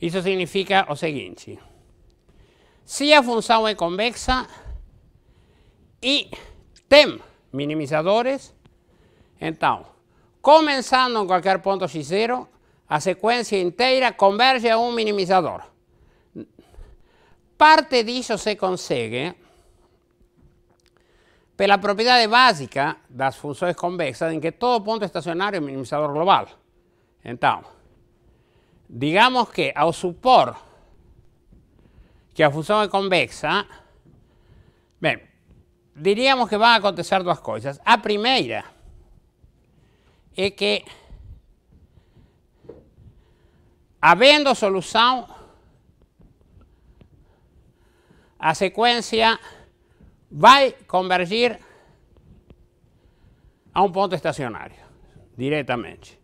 Isso significa o seguinte: se a função é convexa e tem minimizadores, então, começando em qualquer ponto x0, a sequência inteira converge a um minimizador. Parte de eso se consigue por la propiedad básica de las funciones convexas en que todo punto estacionario es minimizador global. Entonces, digamos que al supor que a función es convexa, bien, diríamos que van a acontecer dos cosas. A primera es que, habiendo solución, a secuencia va a convergir a un punto estacionario directamente.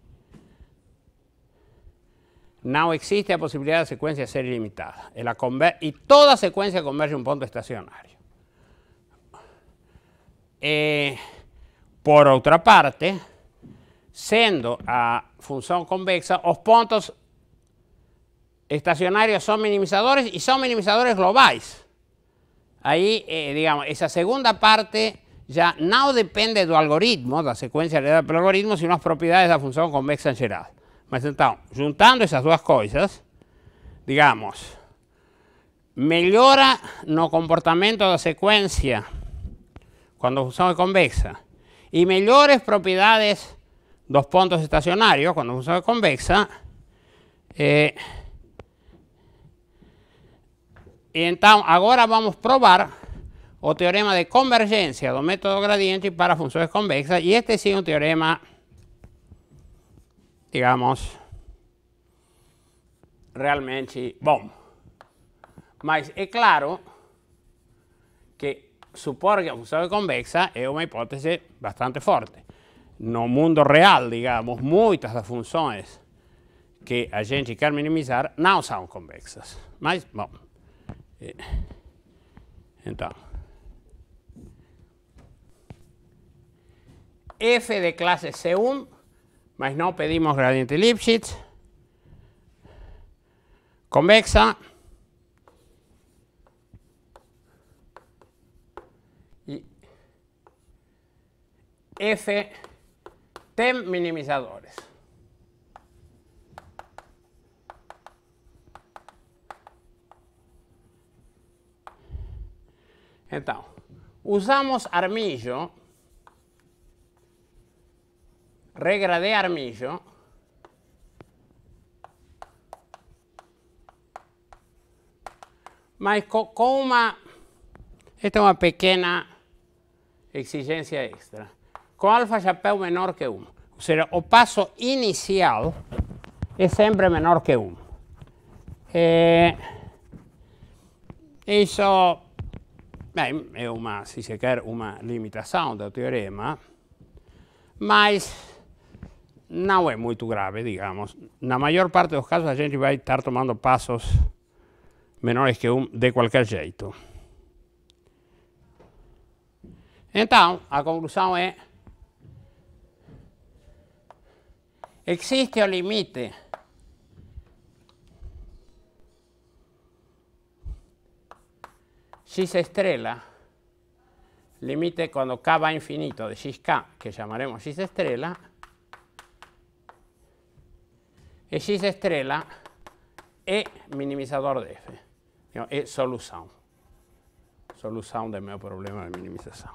No existe la posibilidad de secuencia ser ilimitada. y y toda secuencia converge a un punto estacionario. Eh, por otra parte, siendo a función convexa, los puntos estacionarios son minimizadores y son minimizadores globales ahí, eh, digamos, esa segunda parte ya no depende del algoritmo, la secuencia de el algoritmo, sino las propiedades de la función convexa en general. Mas então, juntando esas dos cosas, digamos, mejora no de la secuencia cuando la función es convexa y propiedades propiedades dos puntos estacionarios cuando la función es convexa, eh, Então, agora vamos provar o teorema de convergência do método gradiente para funções convexas. E este sim é um teorema, digamos, realmente bom. Mas é claro que supor que a função é convexa é uma hipótese bastante forte. No mundo real, digamos, muitas das funções que a gente quer minimizar não são convexas. Mas, bom, Eh, F de clase C1, mas no pedimos gradiente Lipschitz, convexa, y F tem minimizadores. Entonces usamos armillo, regla de armillo, mas con una esta es una pequeña exigencia extra, con alfa chapéu menor que 1, o sea, el paso inicial es siempre menor que 1. Eso eh, Bem, é uma, se quer, uma limitação do teorema, mas não é muito grave, digamos. Na maior parte dos casos, a gente vai estar tomando passos menores que um de qualquer jeito. Então, a conclusão é: existe o limite X estrella, límite cuando k va a infinito de XK k, que llamaremos X estrella, es X estrella e minimizador de f, e, es solución, solución del mi problema de minimización.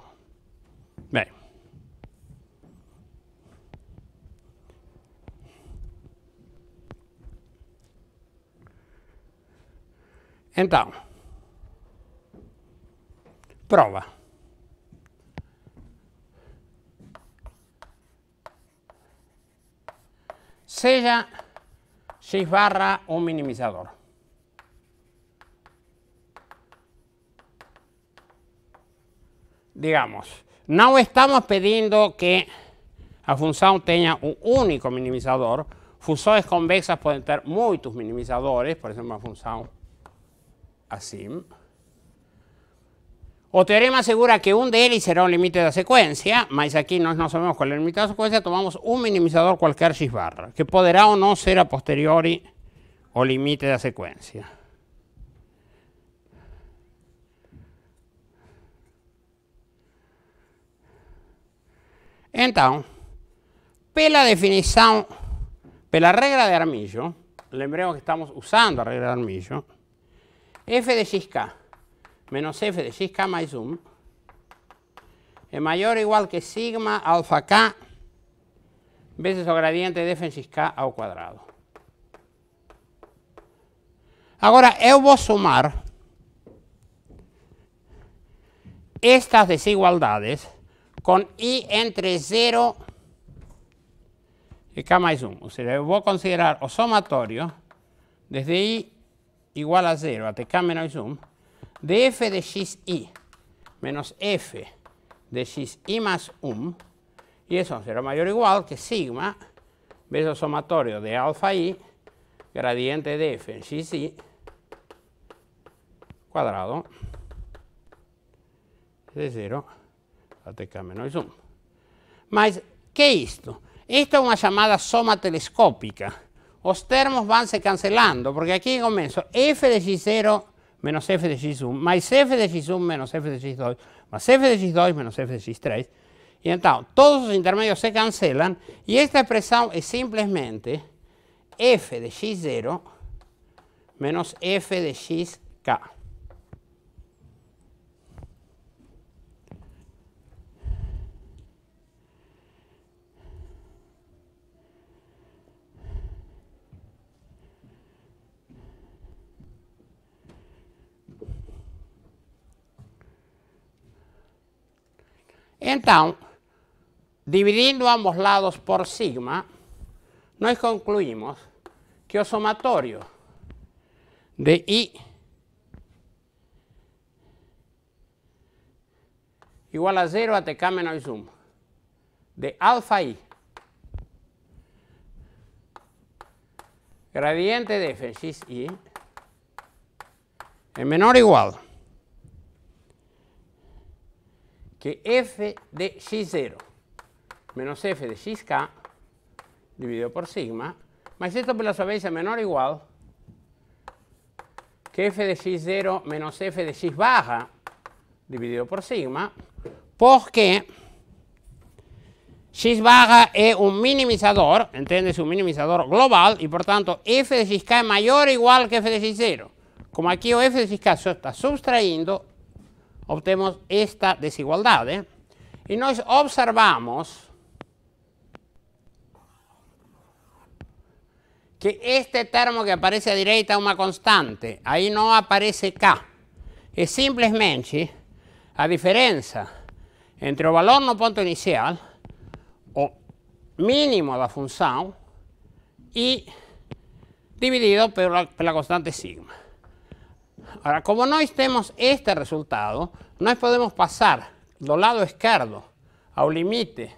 bien entonces prova. Sella 6 barra un minimizador. Digamos, no estamos pidiendo que la función tenga un único minimizador. Funciones convexas pueden tener muchos minimizadores, por ejemplo, una función así. O teorema asegura que un DL será un límite de la secuencia, mas aquí no não sabemos es el límite de la secuencia, tomamos un minimizador cualquier x barra, que poderá o no ser a posteriori o límite de la secuencia. la pela definição, pela regla de Armillo, lembremos que estamos usando la regla de Armillo, f de xk menos f de xk más 1 es mayor o igual que sigma alfa k veces o gradiente de f en xk al cuadrado. cuadrado. yo voy a sumar estas desigualdades con i entre 0 y k más 1. sea, yo voy a considerar o sumatorio desde i igual a 0 hasta k menos 1 de f de x menos f de x más 1 y eso será mayor o igual que sigma beso somatorio de alfa i gradiente de f en xi. cuadrado de 0 hasta tk menos 1. Mas que esto? Esto es una llamada llamada soma telescópica. Los termos van se cancelando, porque en comienzo f de x0 menos f de x1, más f de x1 menos f de x2, más f de x2 menos f de x3. Y entonces todos los intermedios se cancelan y esta expresión es simplemente f de x0 menos f de xk. Entonces, dividiendo ambos lados por sigma, nos concluimos que el somatorio de I igual a 0 a K menos 1 de alfa I gradiente de f en es menor o igual que f de x0 menos f de xk dividido por sigma, más esto por la es menor o igual que f de x0 menos f de x baja dividido por sigma, porque x baja es un minimizador, ¿entiendes? Un minimizador global y por tanto f de xk es mayor o igual que f de x0. Como aquí o f de xk está sustrayendo obtenemos esta desigualdad. ¿eh? Y nos observamos que este termo que aparece a derecha es una constante, ahí no aparece K. Es simplemente a diferencia entre el valor no punto inicial, o mínimo de la función, y dividido por la constante sigma. Ahora, como no estemos este resultado, no podemos pasar do lado esquerdo ao límite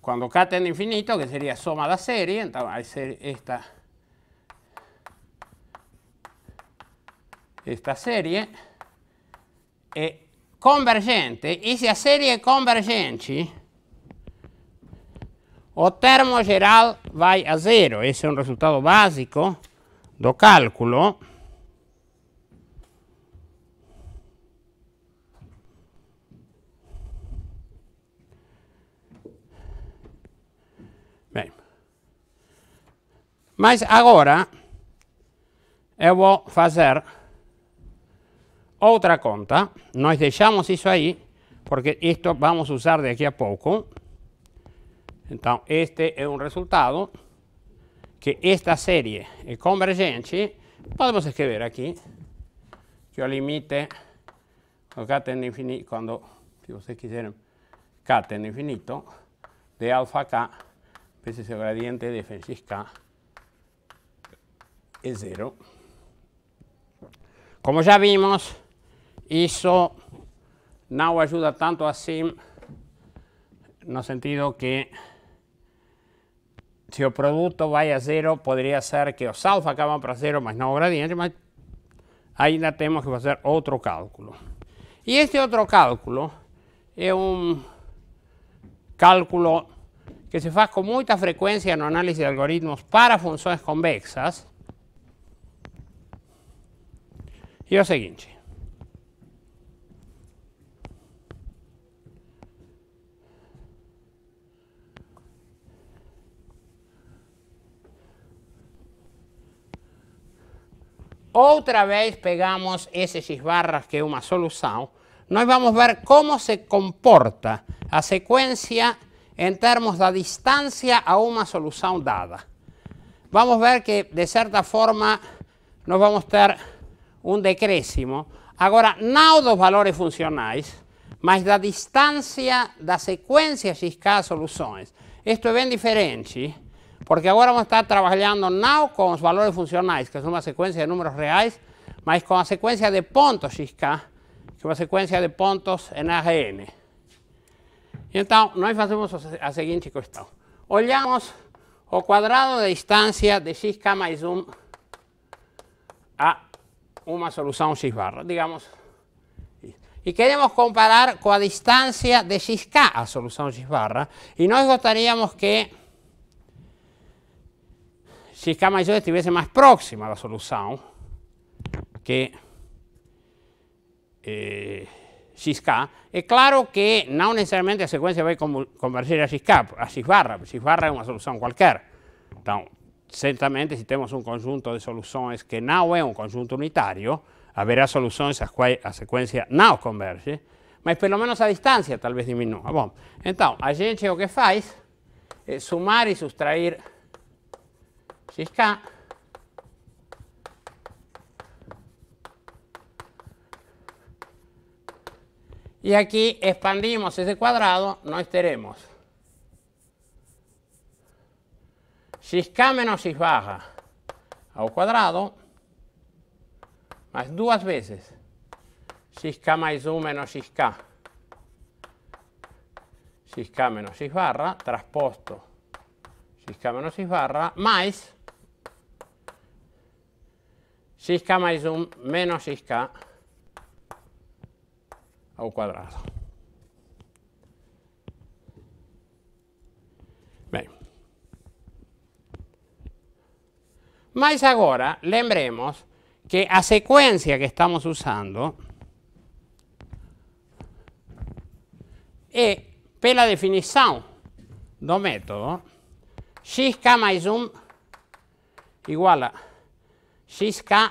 cuando k tende infinito, que sería soma la serie, entonces esta, esta serie es eh, convergente y si a serie es convergente o termo geral va a cero. Ese es un resultado básico do cálculo. Mas agora voy a fazer otra conta. Nos dejamos isso ahí porque esto vamos a usar de aquí a poco. Entonces este es un um resultado que esta serie es convergente. Podemos escribir aquí que o limite, colocar infinito, quando, se k infinito, de alfa k vezes o gradiente de FxK. k es cero. Como ya vimos, eso no ayuda tanto a SIM en el sentido que si el producto vaya a cero podría ser que los alfa acaban para cero, más no gradiente, ahí ainda tenemos que hacer otro cálculo. Y este otro cálculo es un cálculo que se hace con mucha frecuencia en el análisis de algoritmos para funciones convexas, Y é o seguinte. vez pegamos ese x barras, que é uma solução, nós vamos ver cómo se comporta a secuencia en termos de distancia a una solución dada. Vamos a ver que, de cierta forma, nos vamos a ter un decrésimo. Agora, no dos valores funcionais, la distancia distância da sequência XK soluciones. Esto es bien diferente, porque ahora vamos a estar trabajando no con los valores funcionais, que son una secuencia de números reales, mas con la secuencia de puntos XK, que es una secuencia de pontos em ARN. Então, nós fazemos a seguinte cuestión. Olhamos o cuadrado de distancia de XK más 1 a una solución x barra, digamos. Y queremos comparar con la distancia de x a solución x barra Y nos gustaríamos que X-K mayor estuviese más próxima a la solución que eh, Es claro que no necesariamente la secuencia va a convergir a x a X-barra. X-barra es una solución cualquiera. Entonces, certamente si tenemos un conjunto de soluciones que no es un conjunto unitário, haverá soluções las quais a secuencia no converge, mas pelo menos a distancia tal vez disminuya. Entonces, a gente eh, que faz é sumar e subtrair xk Y aquí expandimos ese cuadrado, No teremos 6 k menos 6 barra al cuadrado, más duas veces 6k más 1 menos 6k, 6k menos 6 barra, trasposto 6k menos 6 barra, más 6k más 1 menos 6k al cuadrado. Mas agora, lembremos que a sequência que estamos usando é, pela definição do método, xk mais 1 igual a xk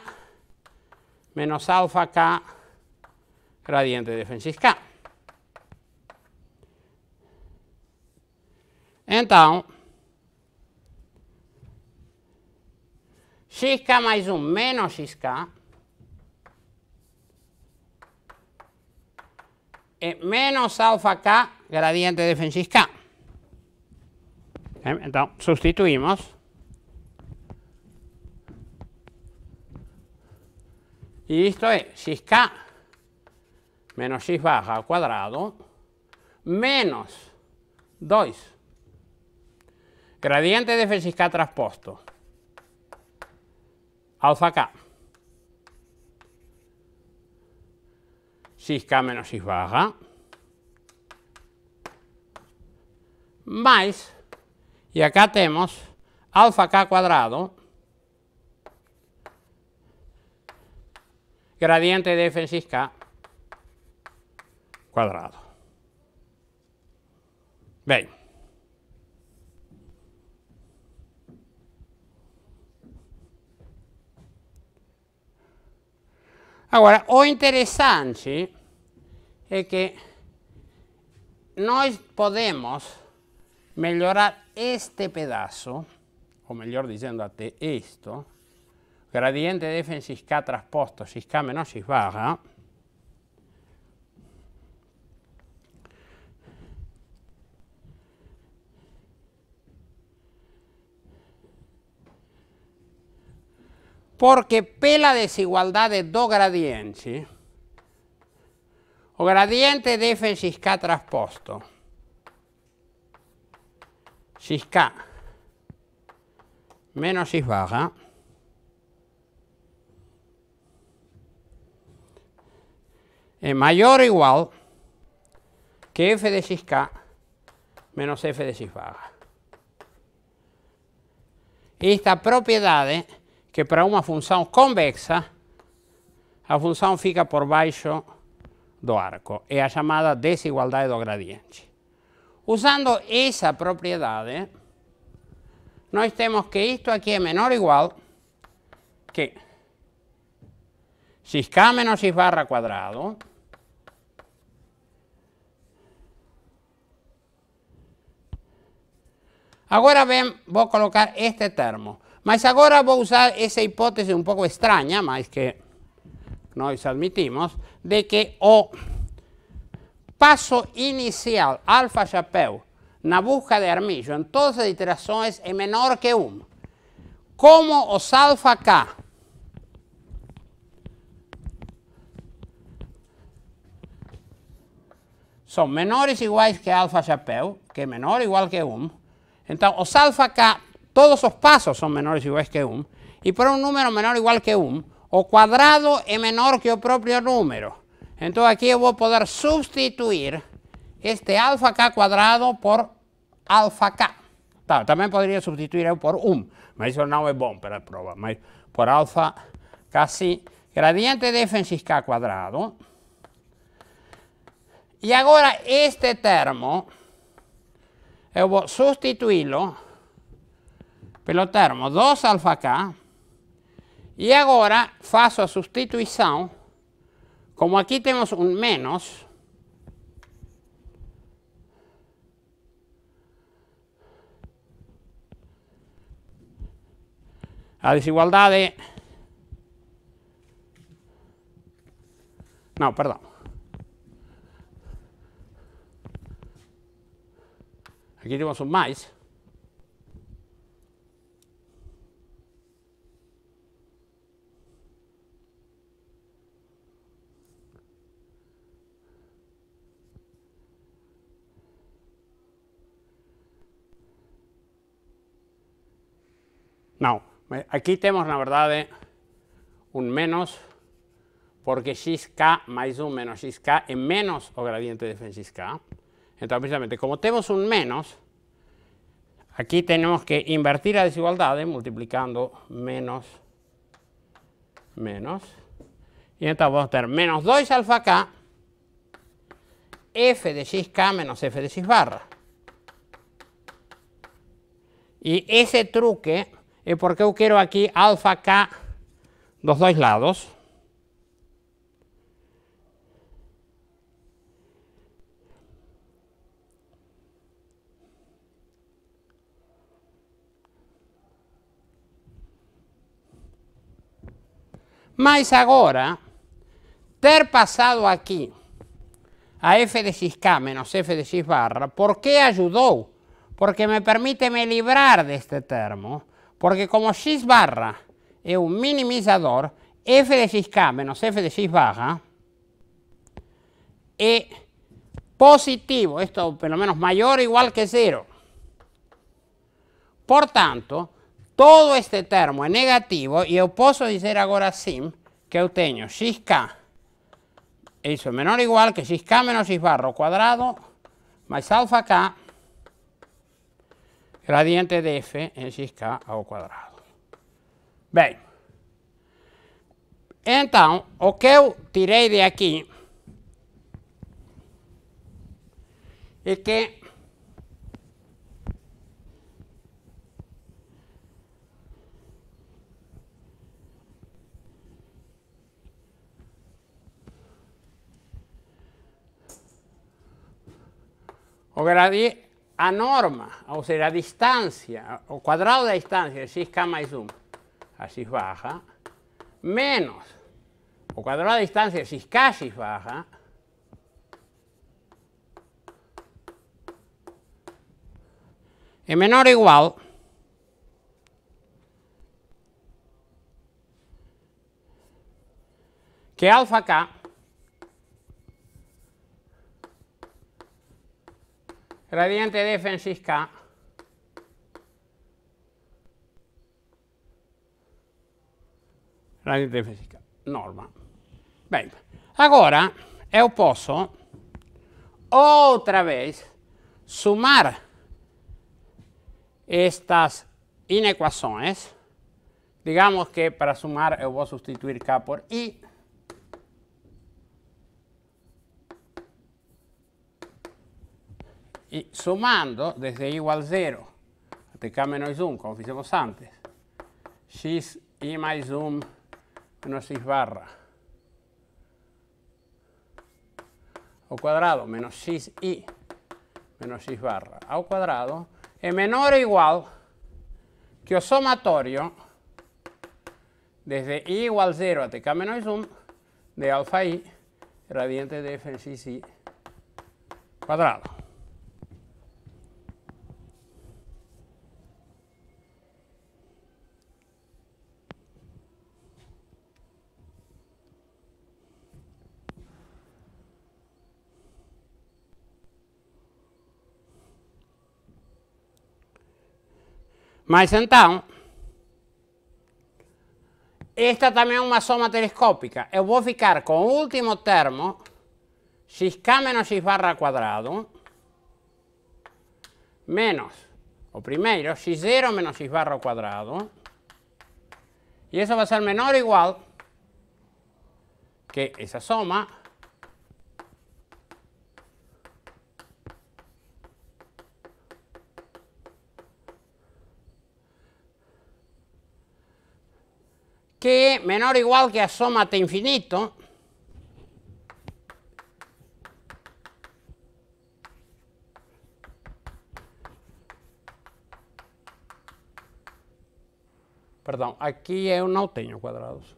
menos alfa k gradiente de fxk. Então, XK más 1 menos xk eh, menos alfa k gradiente de f en Entonces, sustituimos. Y esto es eh, xk menos x baja al cuadrado menos 2 gradiente de f xk traspuesto alfa-k. Sis-k menos sis baja. Más. y acá tenemos alfa-k cuadrado gradiente de f en k Ahora, o interesante es que nós podemos melhorar este pedazo, ou melhor dizendo, até esto: gradiente de f em xk transposto, xk menos x barra, Porque pela la desigualdad de dos gradientes, o gradiente de f en K trasposto, K menos X baja, es mayor o igual que f de xk menos f de x baja. Esta propiedad que para una función convexa, la función fica por baixo do arco. Es la llamada desigualdad do gradiente. Usando esa propiedad, nós tenemos que esto aquí es menor o igual que x-k menos x barra cuadrado. Ahora Agora voy a colocar este termo. Mas agora vou usar essa hipótese um pouco estranha, mas que nós admitimos, de que o passo inicial, alfa chapéu, na busca de armijo em todas as iterações é menor que 1. Como os alfa K são menores iguais que alfa chapéu, que é menor ou igual que 1, então os alfa K Todos los pasos son menores o iguales que 1. Y por un número menor o igual que 1, o cuadrado es menor que el propio número. Entonces aquí yo voy a poder sustituir este alfa k cuadrado por alfa k. también podría sustituir por 1, pero eso no es bom para la prueba por alfa k gradiente de f k k cuadrado y ahora este termo, yo voy a sustituirlo pelo termo 2 alfa-k. E agora faço a substituição. Como aqui temos um menos, a desigualdade. Não, perdão. Aqui temos um mais. No, aquí tenemos la verdad un menos, porque xk más 1 menos xk es menos o gradiente de f xk. Entonces, precisamente, como tenemos un menos, aquí tenemos que invertir la desigualdad multiplicando menos, menos. Y entonces vamos a tener menos 2 alfa k, f de xk menos f de x barra. Y ese truque es eh, porque eu quero aquí alfa K dos lados. más ahora ter pasado aquí a f de x-k menos f de x barra, por qué ayudó? Porque me permite me de este termo porque como x barra es un minimizador, f de xk menos f de x barra es positivo, esto por lo menos mayor o igual que cero. Por tanto, todo este termo es negativo y yo puedo decir ahora sí que eu tenho xk, eso es menor o igual que xk menos x barra cuadrado quadrado más alfa k gradiente de f en 6k cuadrado. cuadrado. Bem, então, o que eu tirei de aquí es que o gradiente a norma, o sea, la distancia, o cuadrado de distancia, si es k más 1, así baja, menos, o cuadrado de distancia, si es k x baja, es menor o igual que alfa k gradiente de f k gradiente de k norma Bien. Ahora, yo puedo, otra vez sumar estas inequaciones. digamos que para sumar voy a sustituir k por i Y sumando desde i igual 0 de k menos 1, como hicimos antes, x i más 1 menos x barra o cuadrado menos x i menos x barra al cuadrado es menor o igual que el somatorio desde i igual 0 hasta k menos 1 de alfa i gradiente de f en x i cuadrado. Mas então, esta também é uma soma telescópica. Eu vou ficar com o último termo, xk menos x barra quadrado, menos o primeiro, x0 menos x barra quadrado, e isso vai ser menor ou igual que essa soma que menor o igual que a asómate infinito, perdón, aquí eu no tengo cuadrados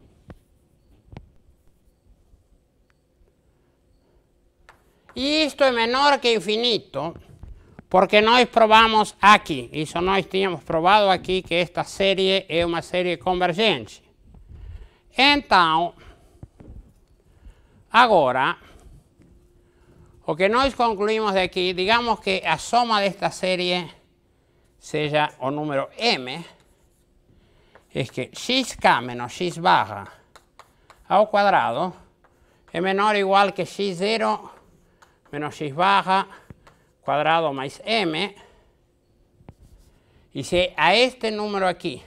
y esto es menor que infinito, porque nós probamos aquí eso nós tínhamos probado aquí que esta serie es una serie convergente. Entonces, ahora, o que concluimos de aquí, digamos que a de esta serie sea o número m, es que xk menos x barra al cuadrado es menor o igual que x0 menos x barra cuadrado más m, y e si a este número aqui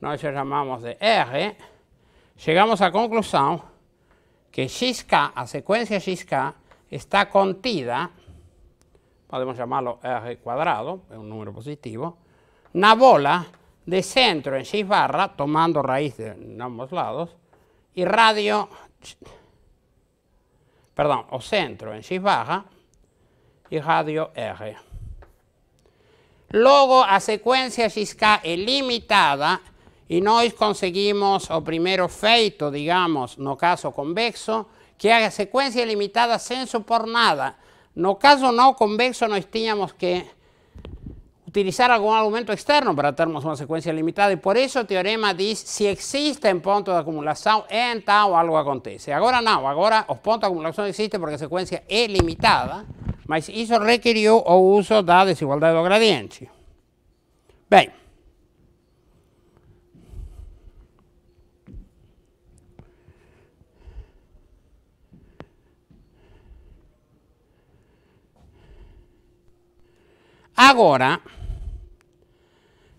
nós llamamos de r, llegamos a conclusión que XK, a secuencia XK, está contida, podemos llamarlo R cuadrado, es un número positivo, una bola de centro en X barra, tomando raíz de ambos lados, y radio, perdón, o centro en X barra y radio R. Luego, a secuencia XK limitada, y nosotros conseguimos o primero feito, digamos, no caso convexo, que haga secuencia limitada senso por nada. No caso no convexo nós teníamos que utilizar algún argumento externo para tener una secuencia limitada y por eso el teorema dice si existen puntos de acumulación o algo acontece. Ahora no, ahora los puntos de acumulación existen porque la secuencia es limitada, pero eso requirió o uso de la desigualdad de gradiente. Ahora,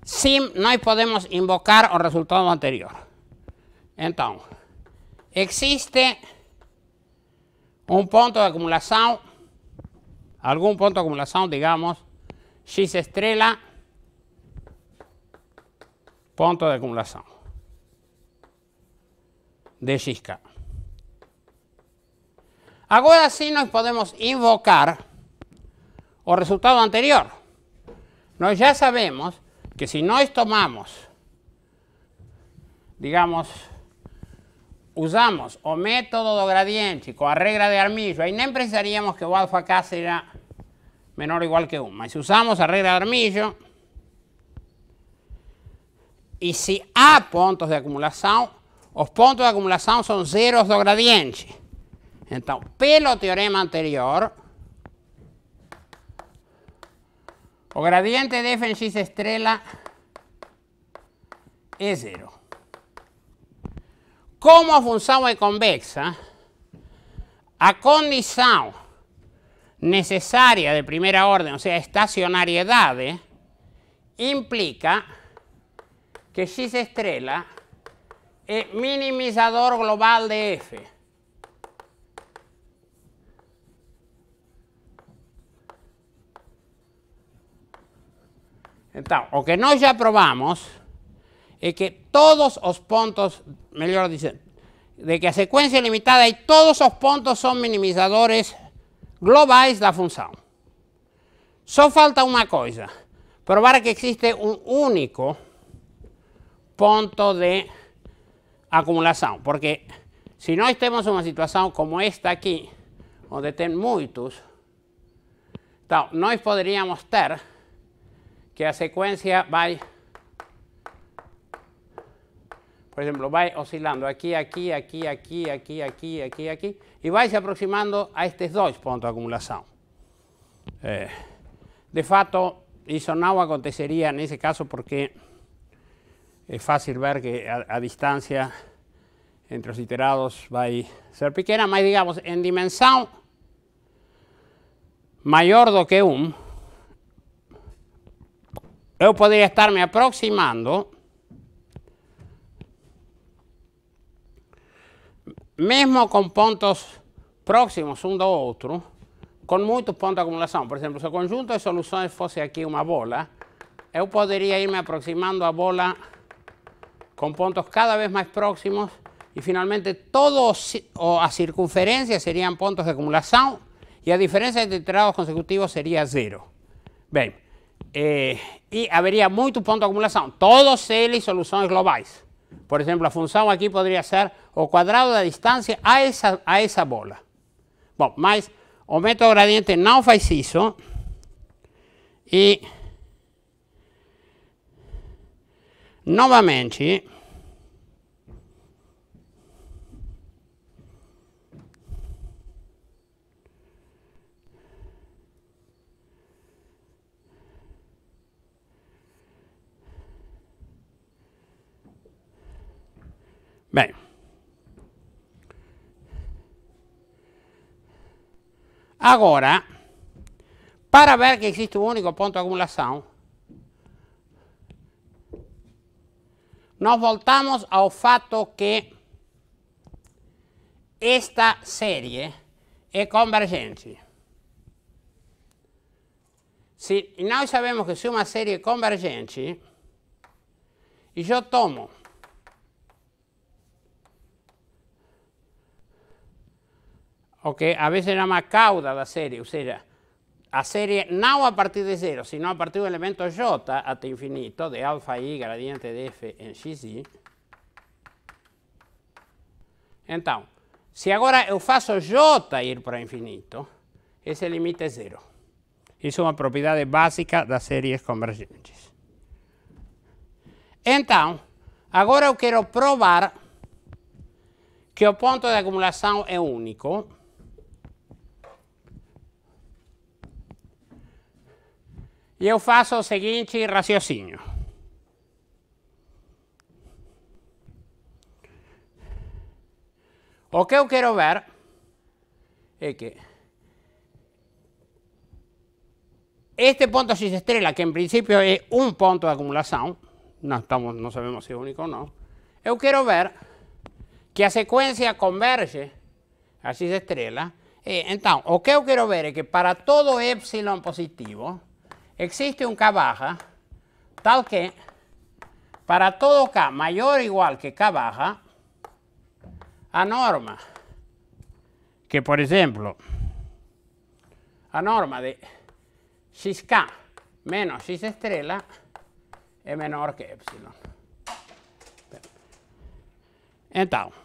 sí nos podemos invocar o resultado anterior. Entonces, existe un punto de acumulación, algún punto de acumulación, digamos, x estrella, punto de acumulación de xk. Ahora, sí nos podemos invocar o resultado anterior. Nosotros ya sabemos que si no tomamos, digamos, usamos o método de gradiente con la regla de armillo, ahí no pensaríamos que o alfa k será menor o igual que 1. pero si usamos la regla de armillo, y si hay puntos de acumulación, los puntos de acumulación son ceros de gradiente. Entonces, pelo teorema anterior, O gradiente de f en x estrella es 0. Como a função convexa, a condición necesaria de primera orden, o sea estacionariedad, implica que x estrella es minimizador global de f. Entonces, o que nosotros ya probamos es que todos los puntos mejor dicho de que a secuencia limitada y todos los puntos son minimizadores globales de la función. Solo falta una cosa probar que existe un um único punto de acumulación, porque si estemos en una situación como esta aquí donde tem muchos entonces, podríamos podríamos tener que a secuencia va, por ejemplo, va oscilando aquí, aquí, aquí, aquí, aquí, aquí, aquí, aquí, y se aproximando a estos dos puntos de acumulación. Eh, de fato, no acontecería en ese caso porque es fácil ver que a, distancia entre los iterados a ser pequeña, más digamos, en dimensión mayor do que 1, yo podría estarme aproximando mesmo con puntos próximos uno a otro con muchos puntos de acumulación, Por ejemplo, si o conjunto de soluciones fuese aquí una bola, eu podría irme aproximando a bola con puntos cada vez más próximos y finalmente, todos a circunferencia serían puntos de acumulación y a diferencia de trados consecutivos sería cero bien eh, e haveria muito ponto de acumulação, todos eles soluções globais. Por exemplo, a função aqui poderia ser o quadrado da distância a essa, a essa bola. Bom, mas o método gradiente não faz isso. E, novamente, Bem, agora, para ver que existe um único ponto de acumulação, nós voltamos ao fato que esta série é convergente. Se nós sabemos que se uma série é convergente, e eu tomo que a veces llama cauda da serie, ou seja, a serie não a partir de zero, sino a partir do elemento J até infinito, de alfa i gradiente de f em xi. Então, se agora eu faço J ir para infinito, esse limite é zero. Isso é uma propriedade básica das séries convergentes. Então, agora eu quero provar que o ponto de acumulação é único Y eu faço o seguinte raciocinio. O que eu quero ver é que este ponto X estrella, que en em principio es un um punto de acumulación, no estamos, sabemos si es único ou não, eu quero ver que a secuencia converge a X estrela. Entonces, então, o que eu quero ver es que para todo epsilon positivo, existe un K baja tal que para todo K mayor o igual que K baja, a norma que, por ejemplo, a norma de cis K menos cis estrella es menor que epsilon. Entonces,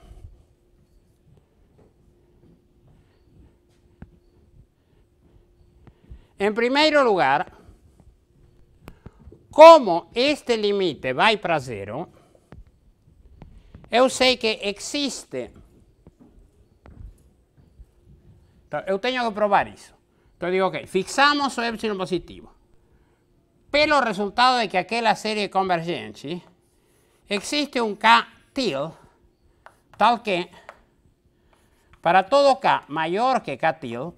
en primer lugar, como este límite va para cero, eu sé que existe. yo eu que probar eso. Entonces digo, ok, fixamos su epsilon positivo. Pero el resultado de que serie série convergente, existe un K til, tal que, para todo K mayor que K til,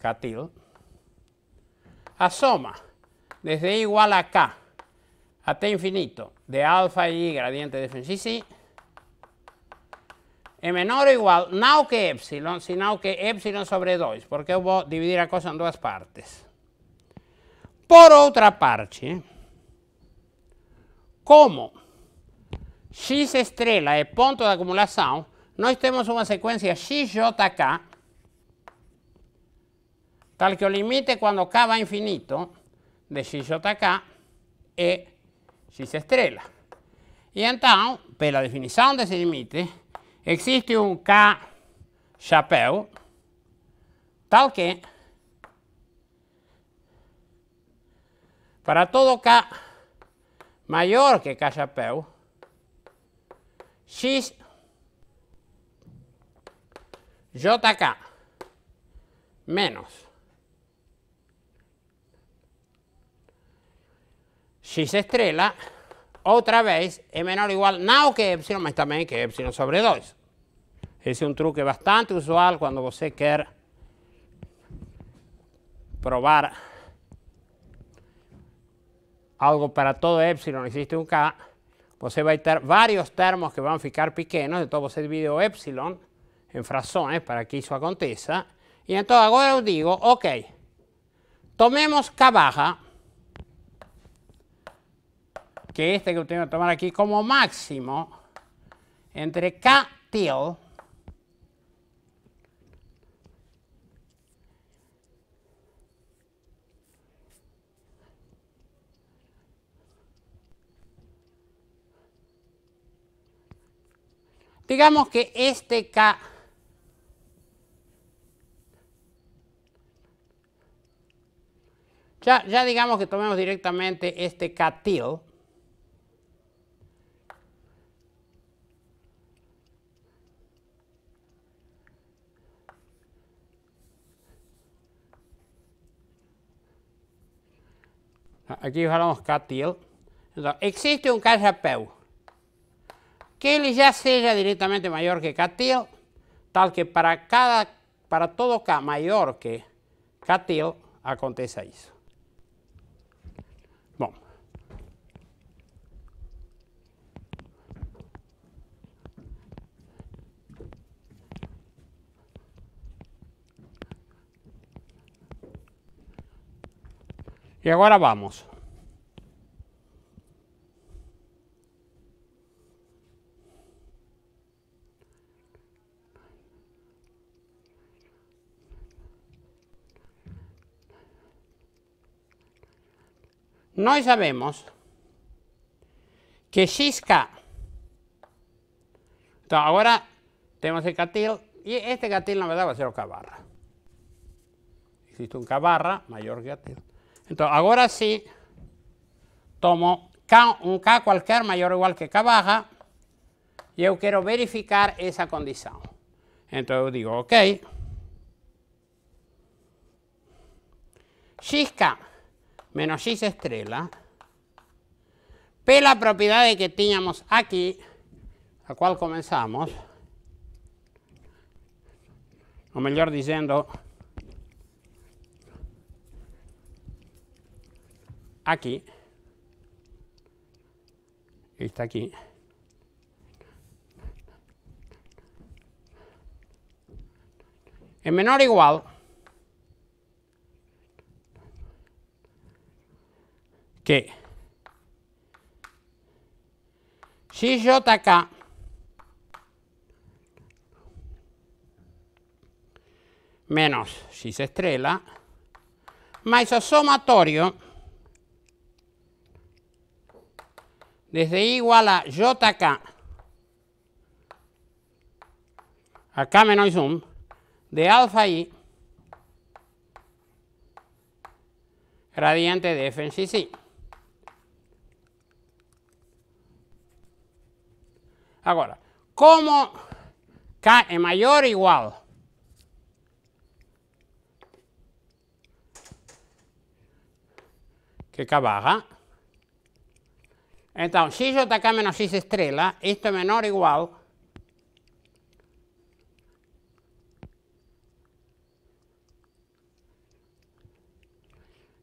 K til, asoma desde igual a K hasta infinito de alfa y gradiente de sí es menor o igual, no que epsilon, sino que epsilon sobre 2, porque voy a dividir la cosa en dos partes. Por otra parte, como x estrela es punto de acumulação, nós temos uma sequência xjk tal que el límite cuando k va a infinito de XJK es x estrella. Y entonces, por la definición de ese límite, existe un k chapéu tal que para todo k mayor que k chapéu, x menos si se estrela, otra vez es menor o igual no que epsilon, más también que epsilon sobre 2. Es un truque bastante usual cuando vos quer probar algo para todo epsilon, existe un K, va a tener varios termos que van a ficar pequeños entonces vos divide épsilon epsilon en fracciones para que eso acontezca. y entonces ahora os digo, ok, tomemos K baja que este que tengo tomar aquí como máximo entre K TIL Digamos que este K ya, digamos que tomemos directamente este K TIL Aquí falamos catil. Entonces, existe un P que ya sea directamente mayor que catil, tal que para cada, para todo K mayor que catil, acontece eso. Y ahora vamos. no sabemos que Chisca ahora tenemos el catil, y este catil, no verdad, va a ser cabarra. Existe un Cabarra mayor que Catil. Entonces, ahora sí, tomo un K cualquier mayor o igual que K baja, y yo quiero verificar esa condición. Entonces digo, ok, xk menos x estrella, P la propiedad que teníamos aquí, la cual comenzamos, o mejor diciendo, aquí, está aquí, en menor o igual que si jk menos si se estrella, más el somatorio desde igual a JK, acá menos zoom, de alfa I, gradiente de F en Agora, como K es mayor igual que K baja. Entonces, si yo acá menos x estrella, esto es menor o igual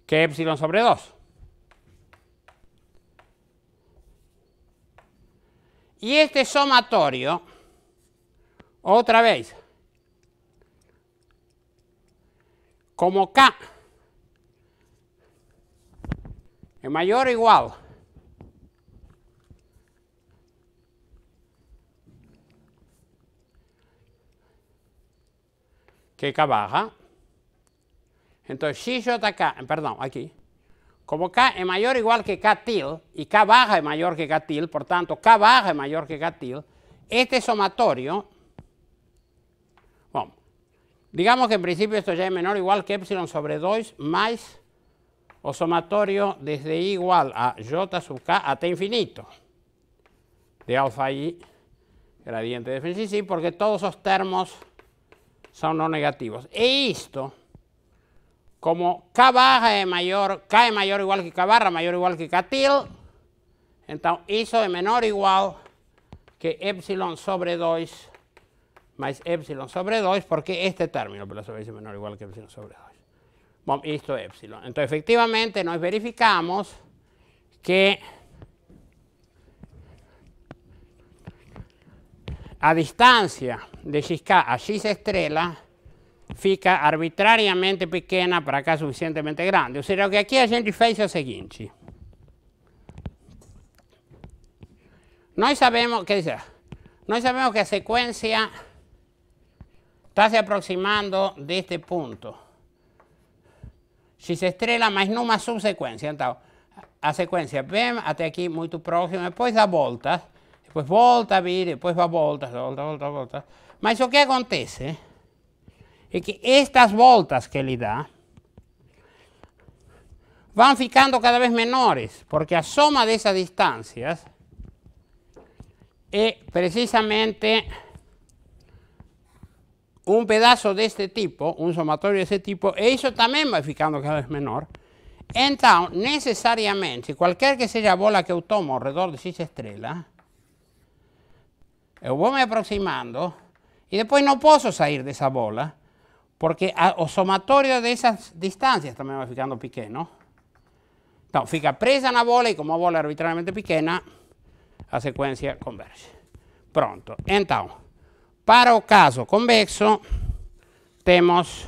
que epsilon sobre 2. Y este somatorio, otra vez, como K es mayor o igual que K baja. Entonces, si JK, perdón, aquí, como K es mayor o igual que K til y K baja es mayor que K til por tanto, K baja es mayor que K til este somatorio, digamos que en principio esto ya es menor o igual que epsilon sobre 2 más o somatorio desde igual a J sub K hasta infinito de alfa I gradiente de sí porque todos esos termos son no negativos. E esto, como K barra es mayor, K mayor igual que K barra, mayor igual que K til, entonces, es menor menor igual que epsilon sobre 2 más epsilon sobre 2, porque este término, pero eso es menor igual que epsilon sobre 2. Bueno, esto es epsilon. Entonces, efectivamente, nos verificamos que a distancia de Xisca a X estrela fica arbitrariamente pequena para cá suficientemente grande. Ou seja, o que aqui a gente fez é o seguinte. Nós sabemos, quer dizer, nós sabemos que a sequência está se aproximando deste ponto. X estrela mais numa subsequência. Então, a sequência vem até aqui muito próxima, depois dá voltas, depois volta, vira, depois dá voltas, volta, volta, volta. Mas o que acontece es que estas voltas que le da van ficando cada vez menores, porque a de esas distancias es precisamente un pedazo de este tipo, un um de este tipo, y e eso también va ficando cada vez menor. Entonces, necesariamente, cualquier que sea a bola que yo tomo alrededor de 6 estrellas, yo eh, voy me aproximando y después no puedo salir de esa bola, porque el ah, somatorio de esas distancias también va ficando pequeño. Entonces, fica presa na bola y como bola arbitrariamente pequeña, la secuencia converge. Pronto. entonces, para el caso convexo, tenemos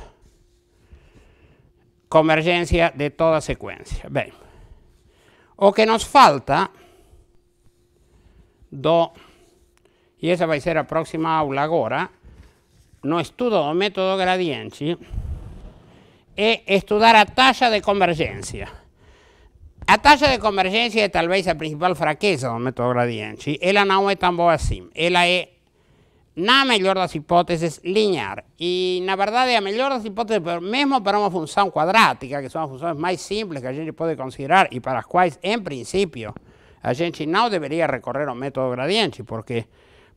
convergencia de toda secuencia. sequência. o que nos falta do y esa va a ser la próxima aula agora, no estudio método Gradiente, es estudiar a tasa de convergencia. A tasa de convergencia es tal vez la principal fraqueza del método Gradiente. Ella não es tan boa assim. es nada mejor melhor das hipóteses, linear. es la e. mejor a las hipótesis pero mesmo para una función cuadrática, que son las funciones más simples que a gente puede considerar y para las cuales, en principio, a gente no debería recorrer un método Gradiente, porque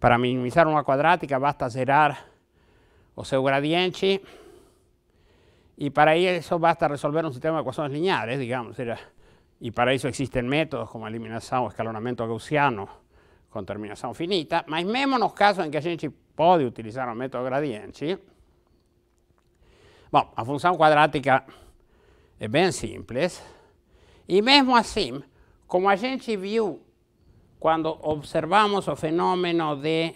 Para minimizar uma quadrática, basta zerar o seu gradiente e para isso basta resolver um sistema de equações lineares, digamos. E para isso existem métodos como eliminação, escalonamento gaussiano com terminação finita, mas mesmo nos casos em que a gente pode utilizar o método gradiente, bom, a função quadrática é bem simples, e mesmo assim, como a gente viu cuando observamos el fenómeno de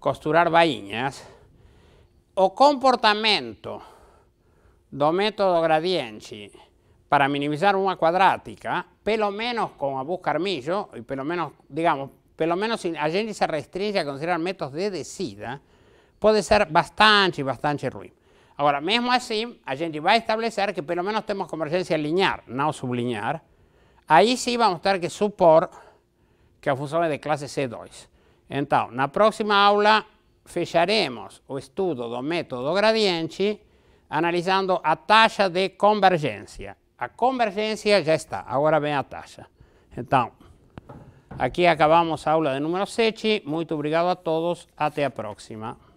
costurar vainas o comportamiento do método gradiente para minimizar una cuadrática, pelo menos con buscar Carmillo, y pelo menos, digamos, pelo menos si gente se restringe a considerar métodos de decida, puede ser bastante, bastante ruim. ahora, mismo así, a gente a establecer que pelo menos tenemos convergencia linear, no sublinear. ahí sí vamos a tener que supor que a função é de classe C2. Então, na próxima aula fecharemos o estudo do método gradiente analisando a taxa de convergência. A convergência já está, agora vem a taxa. Então, aqui acabamos a aula de número 7. Muito obrigado a todos, até a próxima.